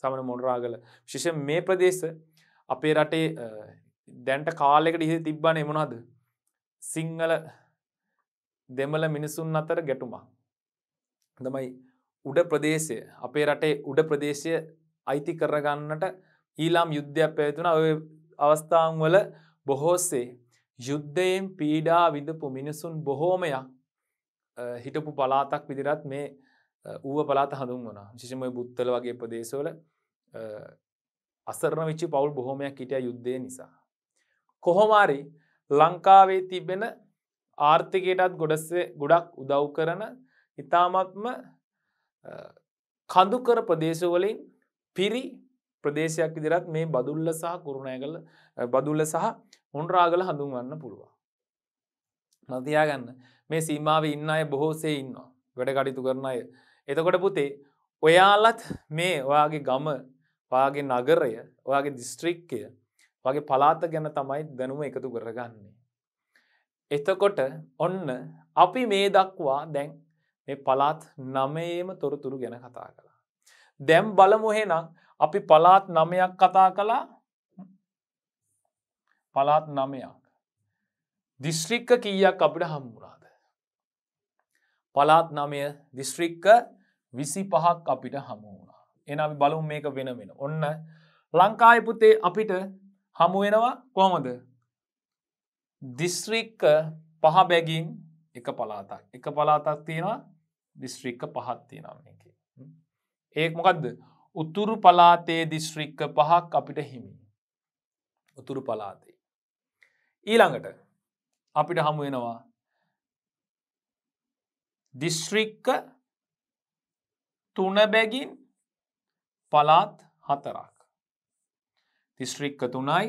සමන මොනරාගල ශිෂ මේ ප්‍රදේශ අපේ රටේ දැන්ට කාලෙකට ඉහි තිබ්බන එමනොද සිංහල දෙමල මිනිසුන් අතර ගැටුමා තමයි උඩ ප්‍රදේශය අපේ රටේ උඩ ප්‍රදේශය අයිති කරගන්නට ඊලාම් යුද්ධයක් පැවතුන ඔය අවස්ථාන් වල බොහෝස්සේ යුද්ධයෙන් පීඩා විඳපු මිනිසුන් බොහෝමයක් හිටපු පලාතක් විදිරත් මේ ඌව පලාත හඳුන් වන ශිෂම බුත්තල වගේ ප්‍රදේශවල අසරණ විච්චි පවුල් බොහොමයක් හිටිය යුද්ධය නිසා. කොහොමාරි ලංකාවේ තිබෙන ආර්ථිකයටත් ගොඩස්සේ ගොඩක් උදව් කරන ඉතාමත්ම කඳුකර ප්‍රදේශවලින් පිරි ප්‍රදේශයක් ඉදිරත් මේ බදුල්ල සහ කුරුණෑගල බදුල්ල සහ හොන්රාගල හඳුන්වන්න පුළුවන්. නතියාගන්න මේ සීමාව ඉන්න අය බොහෝසේ ඉන්නවා වැඩ කටිතු කරන අය එතකොට පුතේ ඔයාලත් මේ ඔයාගේ ගම වාගේ නගරය ඔයාගේ දිස්ත්‍රික්කය වගේ පලාත ගැන තමයි දැනුම එකතු කරගන්නේ. එතකොට ඔන්න අපි මේ දක්වා දැන් මේ පලාත් නමයේම තොරතුරු ගැන කතා කළා. දැම් බලමුහෙනම් අපි පලාත් නමයක් කතා කළා පලාත් නමයක්. දිස්ත්‍රික්ක කීයක් අපිට හම්බුණාද. පලාත් නමය දිස්ත්‍රික්ක විසි පහක් අපිට හමුවුණා එන අපි බලු මේක වෙන වෙන ඔන්න ලංකායිපුතේ අපිට හමුවෙනවා කොහොමද දිස්ත්‍රික්ක පහ බැගින් එක පලාතක් එක පලාතක් තියෙනවා දිස්ත්‍රික්ක පහත් තියෙනම් එක ඒක මොකක්ද උතුරු පලාතේ දිස්ත්‍රික්ක පහක් අපිට හිමි උතුරු පලාතේ ඊළඟට අපිට හමුවෙනවා දිස්ත්‍රික්ක තුන බැගින් පලාත් හතරක්. තිස්ශ්‍රික්ක තුනයි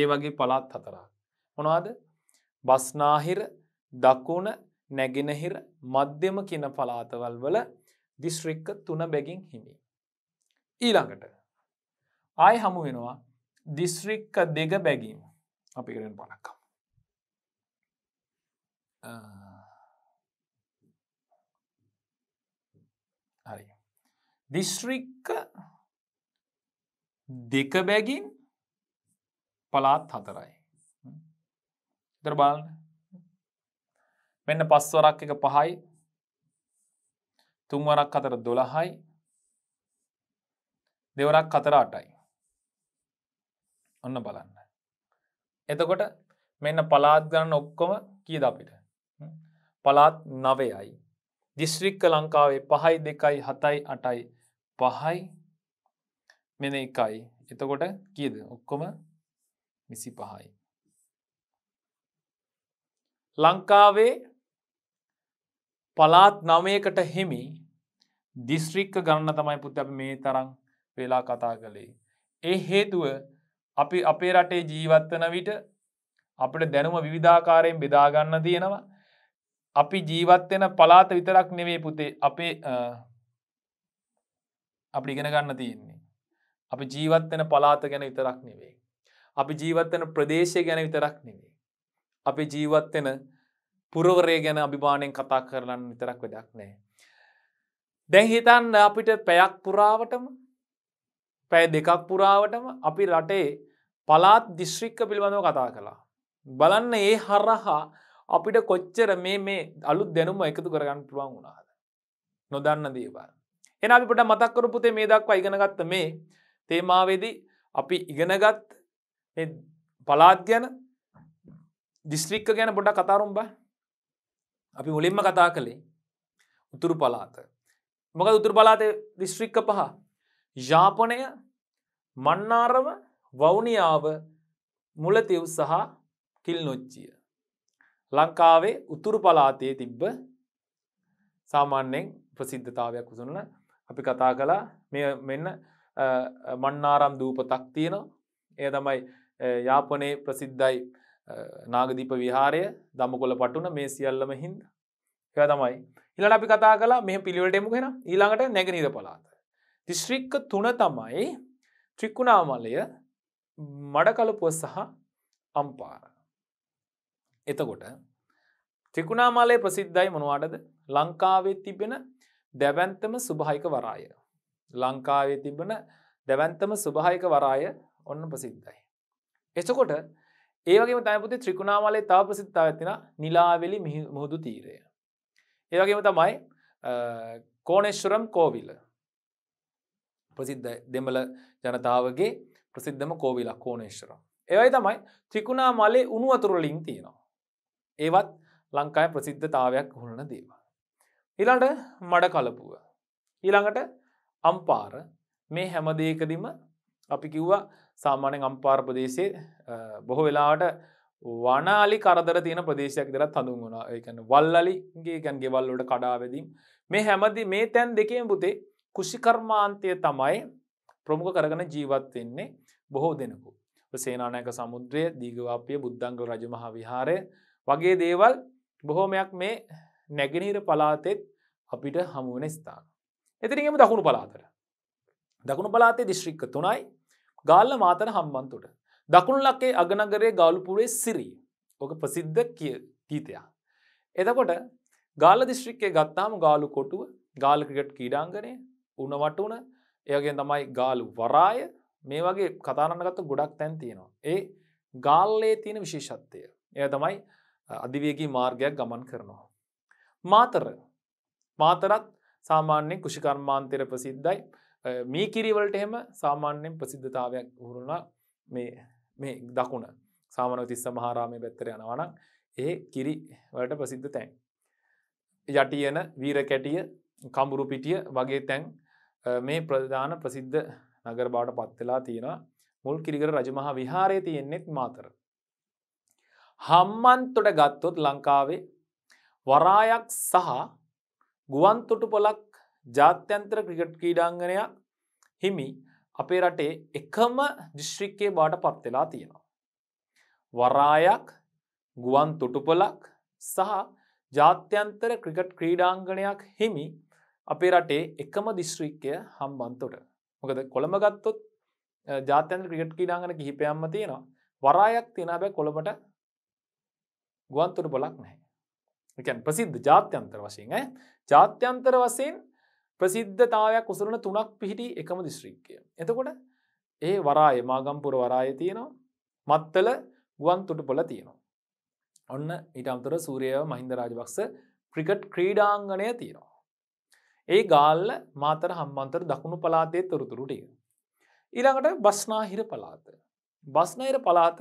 ඒ වගේ පලාත් හතරක්. මොනවාද බස්නාහිර දකුණ නැගෙනහිර මධ්‍යම කියන පලාතවල් වල දිස්ශ්‍රික්ක තුන බැගින් හිමි. ඊළඟට ආය හමු වෙනවා දිස්ශ්‍රික්ක දෙක බැගීම අපි කරෙන් පලක්කම්. දිස්ශ්‍රික්ක දෙක බැගින් පලාත් හතරයි. දර බලන්න මෙන්න පස්වරක් එක පහයි තුන්වරක් අතර දොළහයි දෙවරක් අතර අටයි ඔන්න බලන්න එතකොට මෙන්න පලාත් ගන්න ඔක්කොම කියද අපිට පලාත් නවයයි දිස්ශ්‍රික්ක ලංකාවේ පහයි දෙකයි හතයි අටයි පහයි මෙන එකයි එතකොට කියද ඔක්කොම විසි පහයි. ලංකාවේ පලාත් නවයකට හිමි දිස්ශ්‍රික්ක ගන්න තමයි පුත් අප මේ තරම් වෙලා කතා කළේ. ඒ හේතුව අපි අපේ රටේ ජීවත්වන විට අපට දැනුම විවිධාකාරයෙන් බෙදාගන්න තියෙනවා. අපි ජීවත්වෙන පලාත විතරක් නෙවේ පුතේ අපේ අපි ඉගෙන ගන්න තියෙන්නේ. අපි ජීවත්වන පලාත ගැන විතරක් නෙවෙයි. අපි ජීවත්වන ප්‍රදේශය ගැන විතරක් නෙවෙයි. අපි ජීවත්වෙන පුරවරය ගැන අභිමානයෙන් කතා කරලන්න විතරක් වැඩක් නෑ. දැන් හිතන්න අපිට පැයක් පුරාවටම පැය දෙකක් පුරාවටම අපි රටේ පලාත් දිශ්‍රික්ක පිළිබඳව කතා කළා. බලන්න ඒ හරහා අපිට කොච්චර මේ මේ අලුත් දැනුම එකතු කරගන්න පුළුවන් වුණාද. නොදන්න දේවල්. එන අපි පොට මතක්කරු පුතේ මේ දක්වා ඉගෙනගත්ත මේ තේමාවේදී අපි ඉගෙනගත් පලාත් ගැන දිස්ත්‍රික්ක ගැන පොඩ කතාරුම්බ අපි මුලින්ම කතා කළේ උතුරු පලාත මොක උතුරු පලාතය දිස්ත්‍රික්ක පහ ජාපනය මන්නාරම වෞනියාව මුලතිව් සහ කිල් නොච්චිය ලංකාවේ උතුරු පලාතයේ තිබ්බ සාමාන්‍යෙන් ප්‍රසිද්ධතාවයක් උසුන්න අපි කතා කලා මේ මෙන්න මන්නාරම් දූපතක් තියෙන එය තමයි යාපනයේ ප්‍රසිද්ධයි නාගදීප විහාරය දමකොල පටුන මේ සියල්ලම හින්ද එය තමයි ඉලට අපි කතා කලා මෙ පිළිවටෙමු හෙන ඊළඟට නැගනීද පලාත දිශ්‍රික්ක තුන තමයි ත්‍රික්කුණාමලය මඩකලපුව සහ අම්පාර එතකොට ත්‍රිකුණාමාලය ප්‍රසිද්ධයි මොනවාටද ලංකාවේ තිබෙන දැවැන්තම සුභායික වරාය. ලංකාවේ තිබන දැවැන්තම සුභායික වරාය ඔන්න ප්‍රසිද්ධයි. එසකොට ඒවගේ තැපති ත්‍රිකුණාවලේ තා ප්‍රසිද්ධාව ඇතින නිලාවෙලි මුහුදු තීරය. ඒවගේම තමයි කෝනෙශ්වරම් කෝවිල ප්‍රසිද්ධ දෙමල ජනතාවගේ ප්‍රසිද්ධම කෝවිලා කෝනේශ්වරම්. ඒවයි තමයි ත්‍රිකුණා මලේ උනුවතුරලින් තියෙනවා. ඒවත් ලංකායි ප්‍රසිද්ධතාවයක් හොලන දේවා. ඉළඟට මඩ කලපුුව. ඊළඟට අම්පාර මේ හැමදේකදිම අපි කිව්වා සාමානෙන් අම්පාර ප්‍රදේශය බොහෝ වෙලාට වනාලි කරදර තියෙන ප්‍රදේශයක් දෙරත් හඳුන් වුණා එකන වල්ලලිගේ ගැන් ගෙවල්ලොට කඩාවැදීම් මේ හැමදි මේ තැන් දෙකෙන් පුතේ කුෂිකර්මාන්තය තමයි ප්‍රමුඛ කරගන ජීවත්වෙන්නේ බොහෝ දෙනකු. සේනානයක සමුද්‍රය දීගවාපය බුද්ධංග රජමහා විහාරය වගේ දේවල් බොහෝමයක් මේ නැගෙනීර පලාතෙත් අපිට හමුවන ස්ථාන. එතිරිගම දකුණු පලාතර. දකුණු පලාතේ දිශ්‍රික්ක තුනයි ගාල්ල මාතන හම්බන්තුට. දකුණු ලක්කේ අගනගරේ ගාලුපුරේ සිරී ඕක ප්‍රසිද්ධ කිය ගීතයා. එතකොට ගාල දිශ්‍රික්කේ ගත්තාම ගාලු කොටුව ගාල ක්‍රිකට් කීඩාංගනය උනවටුන එයගෙන් තමයි ගාලු වරාය මේ වගේ කතාරන්නගත්ත ගොඩක් තැන් තියෙනවා. ඒ ගාල්ලේ තියෙන විශේෂත්වය. එය තමයි අධිවේගී මාර්ගයක් ගමන් කරනවා. මාතර මාතරත් සාමාන්‍යෙන් කෘෂිකර්මාන්තර ප්‍රසිද්ධයි මේ කිරිවලට එහෙම සාමාන්‍යෙන් ප්‍රසිද්ධතාවයක් හුරුණා මේ දකුණ සාමනව තිස්ස මහාරාමය පැත්තර යනවනක් ඒ කිරි වලට ප්‍රසිද්ධ තැන්. යටියන වීර කැටිය කඹුරු පිටිය වගේ තැන් මේ ප්‍රධාන ප්‍රසිද්ධ නගර බවට පත්වෙලා තියෙන මුල් කිරිකර රජමහා විහාරය තියෙන්නෙත් මාතර. හම්මන්තොට ගත්තොත් ලංකාවේ වරායක් සහ ගුවන් තොටුපොලක් ජාත්‍යන්ත්‍ර ක්‍රිකට් කීඩාංගනයක් හිමි අපේ රටේ එකම දිශ්‍රික්කේ බාට පත්වෙලා තියෙනවා. වරායක් ගුවන් තොටුපොලක් සහ ජාත්‍යන්තර ක්‍රිකට් ක්‍රීඩාංගනයක් හිමි අපේ රටේ එකම දිශ්‍රික්කය හම්බන්තොට මොකද කොළඹගත්තොත් ජාත්‍යන්ත්‍ර ක්‍රිකට් කීඩාංගන කිහිපයම්ම තියෙනවා වරායක් තියෙන බැ කොළඹට ගුවන් තොටුපොලක් නැහැ එකැන් ප්‍රසිද්ධ ජාත්‍යන්තර වශයෙන් ඇ ජාත්‍යන්තර වසයෙන් ප්‍රසිද්ධතාවයක් උසරන තුනක් පිහිටි එකම දිශ්‍රීක්කය. එතකොට ඒ වරාය මාගම්පුර වරාය තියෙනවා මත්තල ගුවන් තුටු පොල තියෙනවා. ඔන්න ඉටම්තර සූරයව මහින්ද රාජවක්ස ක්‍රිකට් ක්‍රීඩාංගනය තියෙනවා. ඒ ගාල්ල මාතර හම්බන්තර දකුණු පලාතේ තොරතුරුටිය. ඊළඟට බස්නාහිර පලාත. බස්නහිර පලාත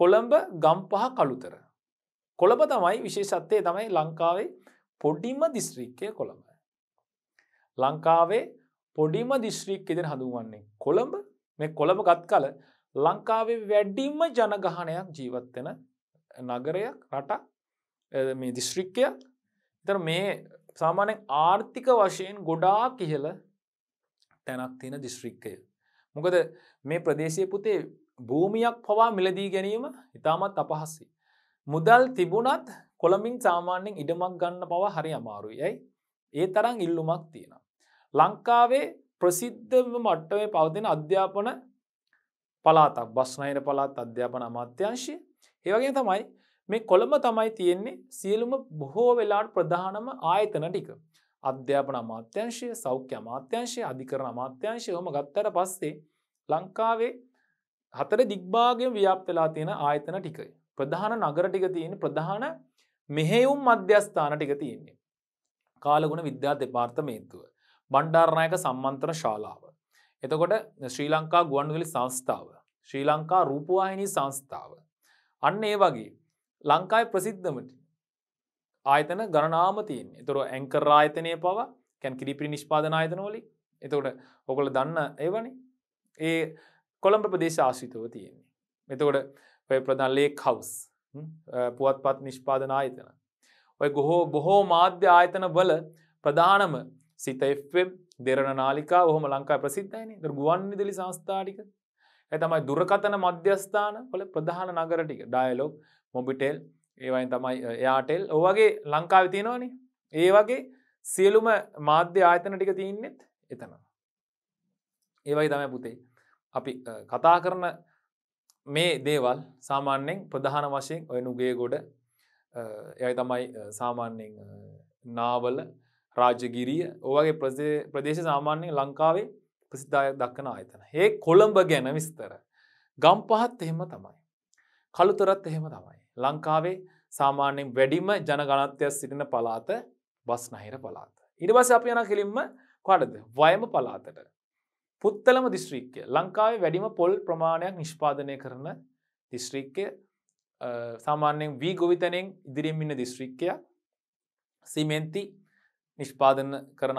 කොළඹ ගම්පහ කළුතර කොළඹ තමයි විශේෂත්වය තමයි ලංකාවේ පොඩිම දිස්ත්‍රික්කය කොළඹ. ලංකාවේ පොඩිම දිස්ත්‍රික් ඉදින හඳුවන්නේ කොළඹ මේ කොළඹ ගත් කල ලංකාවේ වැඩිම ජනගහනයක් ජීවත්වෙන නගරයක් රට මේ දිස්ත්‍රික්කයක් තර මේ සාමානෙන් ආර්ථික වශයෙන් ගොඩා කියල තැනක් තියෙන දිස්ත්‍රික්කය. මොකද මේ ප්‍රදේශය පුතේ භූමියක් පවා මිලදී ගැනීම ඉතාමත් අපහස්සේ. මුදල් තිබුණත් කොළමින් සාමාන්‍යෙන් ඉඩමක් ගන්න බව හරි අමාරු යැයි ඒ තරම් ඉල්ලුමක් තියෙන. ලංකාවේ ප්‍රසිද්ධ මට්ටවේ පවතින අධ්‍යාපන පලාතක් බස්නයිර පලාත් අධ්‍යාපන අමාත්‍යංශය ඒවගේ තමයි මේ කොළඹ තමයි තියෙන්නේ සියලුම බොහෝ වෙලාට ප්‍රධානම ආයතන ටික අධ්‍යාපන අමාත්‍යංශය සෞඛ්‍ය අමාත්‍යංශය අධිකරන අමාත්‍යංශය හොම ගත්තට පස්සේ ලංකාවේ හතර දිග්භාගය ව්‍යාප් වෙලා තියෙන ආයතන ටිකයි ප්‍රධාන නගර ටික තියෙන ප්‍රධාන මෙහෙවුම් මධ්‍යස්ථාන ටික තියෙන්නේ. කාලගුණ විද්‍යා දෙපාර්තමේන්තුව. බණ්ඩාරණයක සම්මන්ත්‍රණ ශාලාව. එතකොට ශ්‍රී ලංකා ගුවන්ගලි සංස්ථාව. ශ්‍රී ලංකා රූපවාහිනි සංස්ථාව. අන්න ඒ වගේ ලංකායි ප්‍රසිද්ධමට ආයතන ගණනාම තියෙන් එතුර ඇංකර ආයතනය පවා කැන් කිරිපිරි නිෂ්පාදන ආයතනෝලි එතකොට ඔකොල දන්න ඒවනි ඒ කොළම්ප ප්‍රදේශ ආශිතව තියෙන්නේ. එතකොට ඔය ප්‍රධාන ලේක් හවස් පුවත්පත් නිෂ්පාදන ආයතන. ඔය ගොහෝ බොහෝ මාධ්‍ය ආයතන වල ප්‍රධානම සිත එම් දෙරණ නාලිකා හොම ලංකා ප්‍රසිද්ධයින ද ගුවන් නිදලි සංස්ථාටික ඇතමයි දුරකතන මධ්‍යස්ථාන වල ප්‍රධාන නගර ටික ඩයිලෝග් මොබිටෙල් ඒවයින් තමයි එයාටෙල් ඔවගේ ලංකාව තියෙනවානි ඒ වගේ සියලුම මාධ්‍ය ආයතන ටික තියන්නෙත් එතන ඒවයි තමයි පුතේ අපි කතා කරන මේ දේවල් සාමාන්‍යයෙන් ප්‍රධාන වශයෙන් ඔය නුගේ ගොඩ එය තමයි සාමාන්‍යයෙන් නාවල රාජගිරිය ඕවගේ ප්‍රදේශ සාමාන්‍යයෙන් ලංකාවේ ප්‍රසිද්ධායක් දක්කන ආයතන. ඒ කොළඹ ගැන විස්තර. ගම්පහත් එහෙම තමයි. කළුතරත් එහෙම තමයි. ලංකාවේ සාමාන්‍යයෙන් වැඩිම ජනගණත්වයක් සිටින පලාත බස්නහිර පලාත. ඉඩ පස්ස අප යන කෙලින්ම කොඩද වයම පලාතට. පුත්තලම දිස්ත්‍රීක්කය ලංකාවේ වැඩිම පොල් ප්‍රමාණයක් නිෂ්පාදනය කරන දිස්ත්‍රීක්කය සාමාන්‍යයෙන් වී ගොවිතනෙන් ඉදිරියෙන් ඉන්න දිස්ත්‍රීක්කය සිමෙන්ති නිෂ්පාදන කරන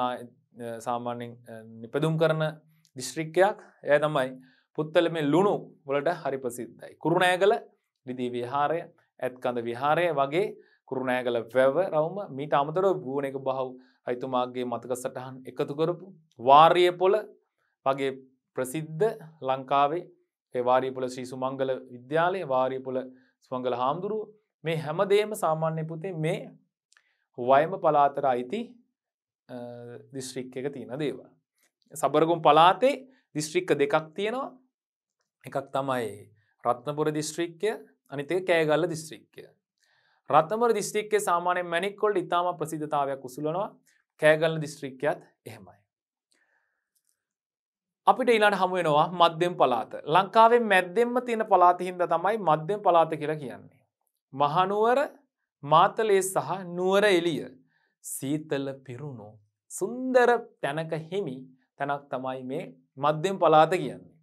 සාමාන්‍යෙන් නිපදුම් කරන දිස්ත්‍රික්කයක් ඇය තමයි පුත්තල මේ ලුණු වලට හරි ප්‍රසිද්ධයි. කුරුණෑගල විදී විහාරය ඇත්කඳ විහාරය වගේ කුරුණෑගල වැව රවම මීට අමතර භුවන එක බහව් අයිතුමාගේ මතක සටහන් එකතු කරපු වාර්ය පොල වගේ ප්‍රසිද්ධ ලංකාවේ එවාරීපුල ශ්‍රී සුමංගල විද්‍යාලය වාරීපුල ස්මංගල හාමුදුරුව මේ හැමදේම සාමාන්‍ය පුතේ මේ වයම පලාතර අයිති දිස්ශ්‍රික් එක තියෙන දේවල්. සබරගුම් පලාතේ දිස්ශ්‍රික්ක දෙකක් තියෙනවා එකක් තමයි රත්නපුර දිස්ශ්‍රික්කය අනිතක කෑගල්ල දිස්ශ්‍රික්කය. රත්නමර දිස්ත්‍රික්කය සාමානය මැනික්කොල්ඩ ඉතාම ප්‍රසිධතාවයක් උසුලනවා කෑගල්ල දිස්ත්‍රික්කයත් එහෙමයි. අපිට ඊළට හමුවෙනවා මධ්‍යම් පලාත ලංකාවේ මැද්දෙන්ම තියෙන පලාතිහින්ද තමයි මධ්‍යම් පලාත කියලා කියන්නේ. මහනුවර මාතලේ සහ නුවර එලිය සීතල පිරුණු සුන්දර තැනක හිමි තැනක් තමයි මේ මධ්‍යම් පලාත කියන්නේ.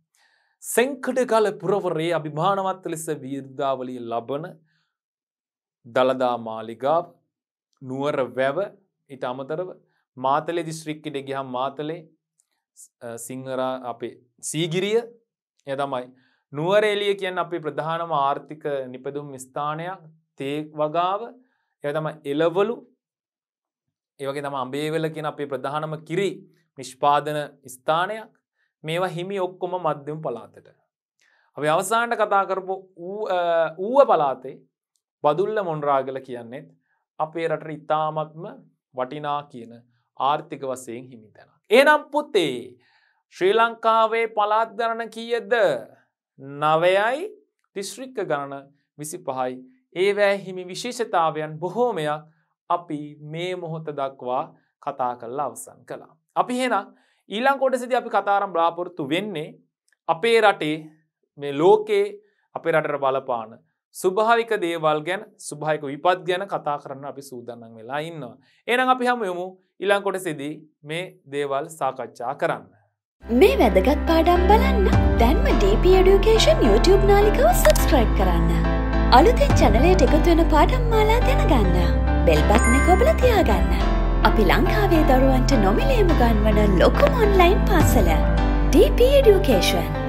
සංකඩ කල පුරවරේ අභිමානවත් ලෙස වීර්ධාවලිය ලබන දළදා මාලිගාව නුවර වැව ඊට අමතරව මාතලේ දිස්ත්‍රික්කෙට ගියහම මාතලේ සිංහරා අපේ සීගිරිය එය තමයි නුවරේලිය කියන් අපි ප්‍රධානම ආර්ථික නිපදුම් ස්ථානයක් තේක් වගාව එය තම එලවලු ඒවගේ තම අම්බේවල කියෙන අපේ ප්‍රධානම කිරි නිෂ්පාදන ස්ථානයක් මේවා හිමි ඔක්කොම මධ්‍යම පලාතට. අපි අවසාන්ට කතා කරපු ඌව පලාතේ බදුල්ල මොන්රාගල කියන්නෙත් අපේ රට ඉතාමත්ම වටිනා කියන ආර්ථික වසයෙන් හිමි තැන. එනම් පුතේ ශ්‍රී ලංකාවේ පලාත් ගණන කීයද නවයයි තිශ්‍රික්ක ගණන විසි පහයි ඒවෑ හිමි විශේෂතාවයන් බොහෝමයක් අපි මේ මොහොත දක්වා කතා කරලා අවසන් කලා. අපි හෙන ඊළං කොටසිද අපි කතාරම් බ්‍රාපොරොත්තු වෙන්නේ අපේ රටේ මේ ලෝකයේ අපේ රටට බලපාන සුභාවික දේවල් ගැන සුභායික විපත් ගැන කතා කරන්න අපි සූදන්නන් වෙලා ඉන්නවා. එනම් අපි හම යොමු ඉලංකොට සිදී මේ දේවල් සාකච්ඡා කරන්න. මේ වැදගත් පාඩම් බලන්න දැන්ම DP Education YouTube නාලිකව සබස්ක්‍රයිබ් කරන්න. අලුතින් චැනලයට එකතුවෙන පාඩම් මාලා දැනගන්න. බෙල්බත්න කොබල තියාගන්න. අපි ලංකාවේ දරුවන්ට නොමිලේම ගන්වන ලොකුම ඔන්ලයින් පාසල DP Education.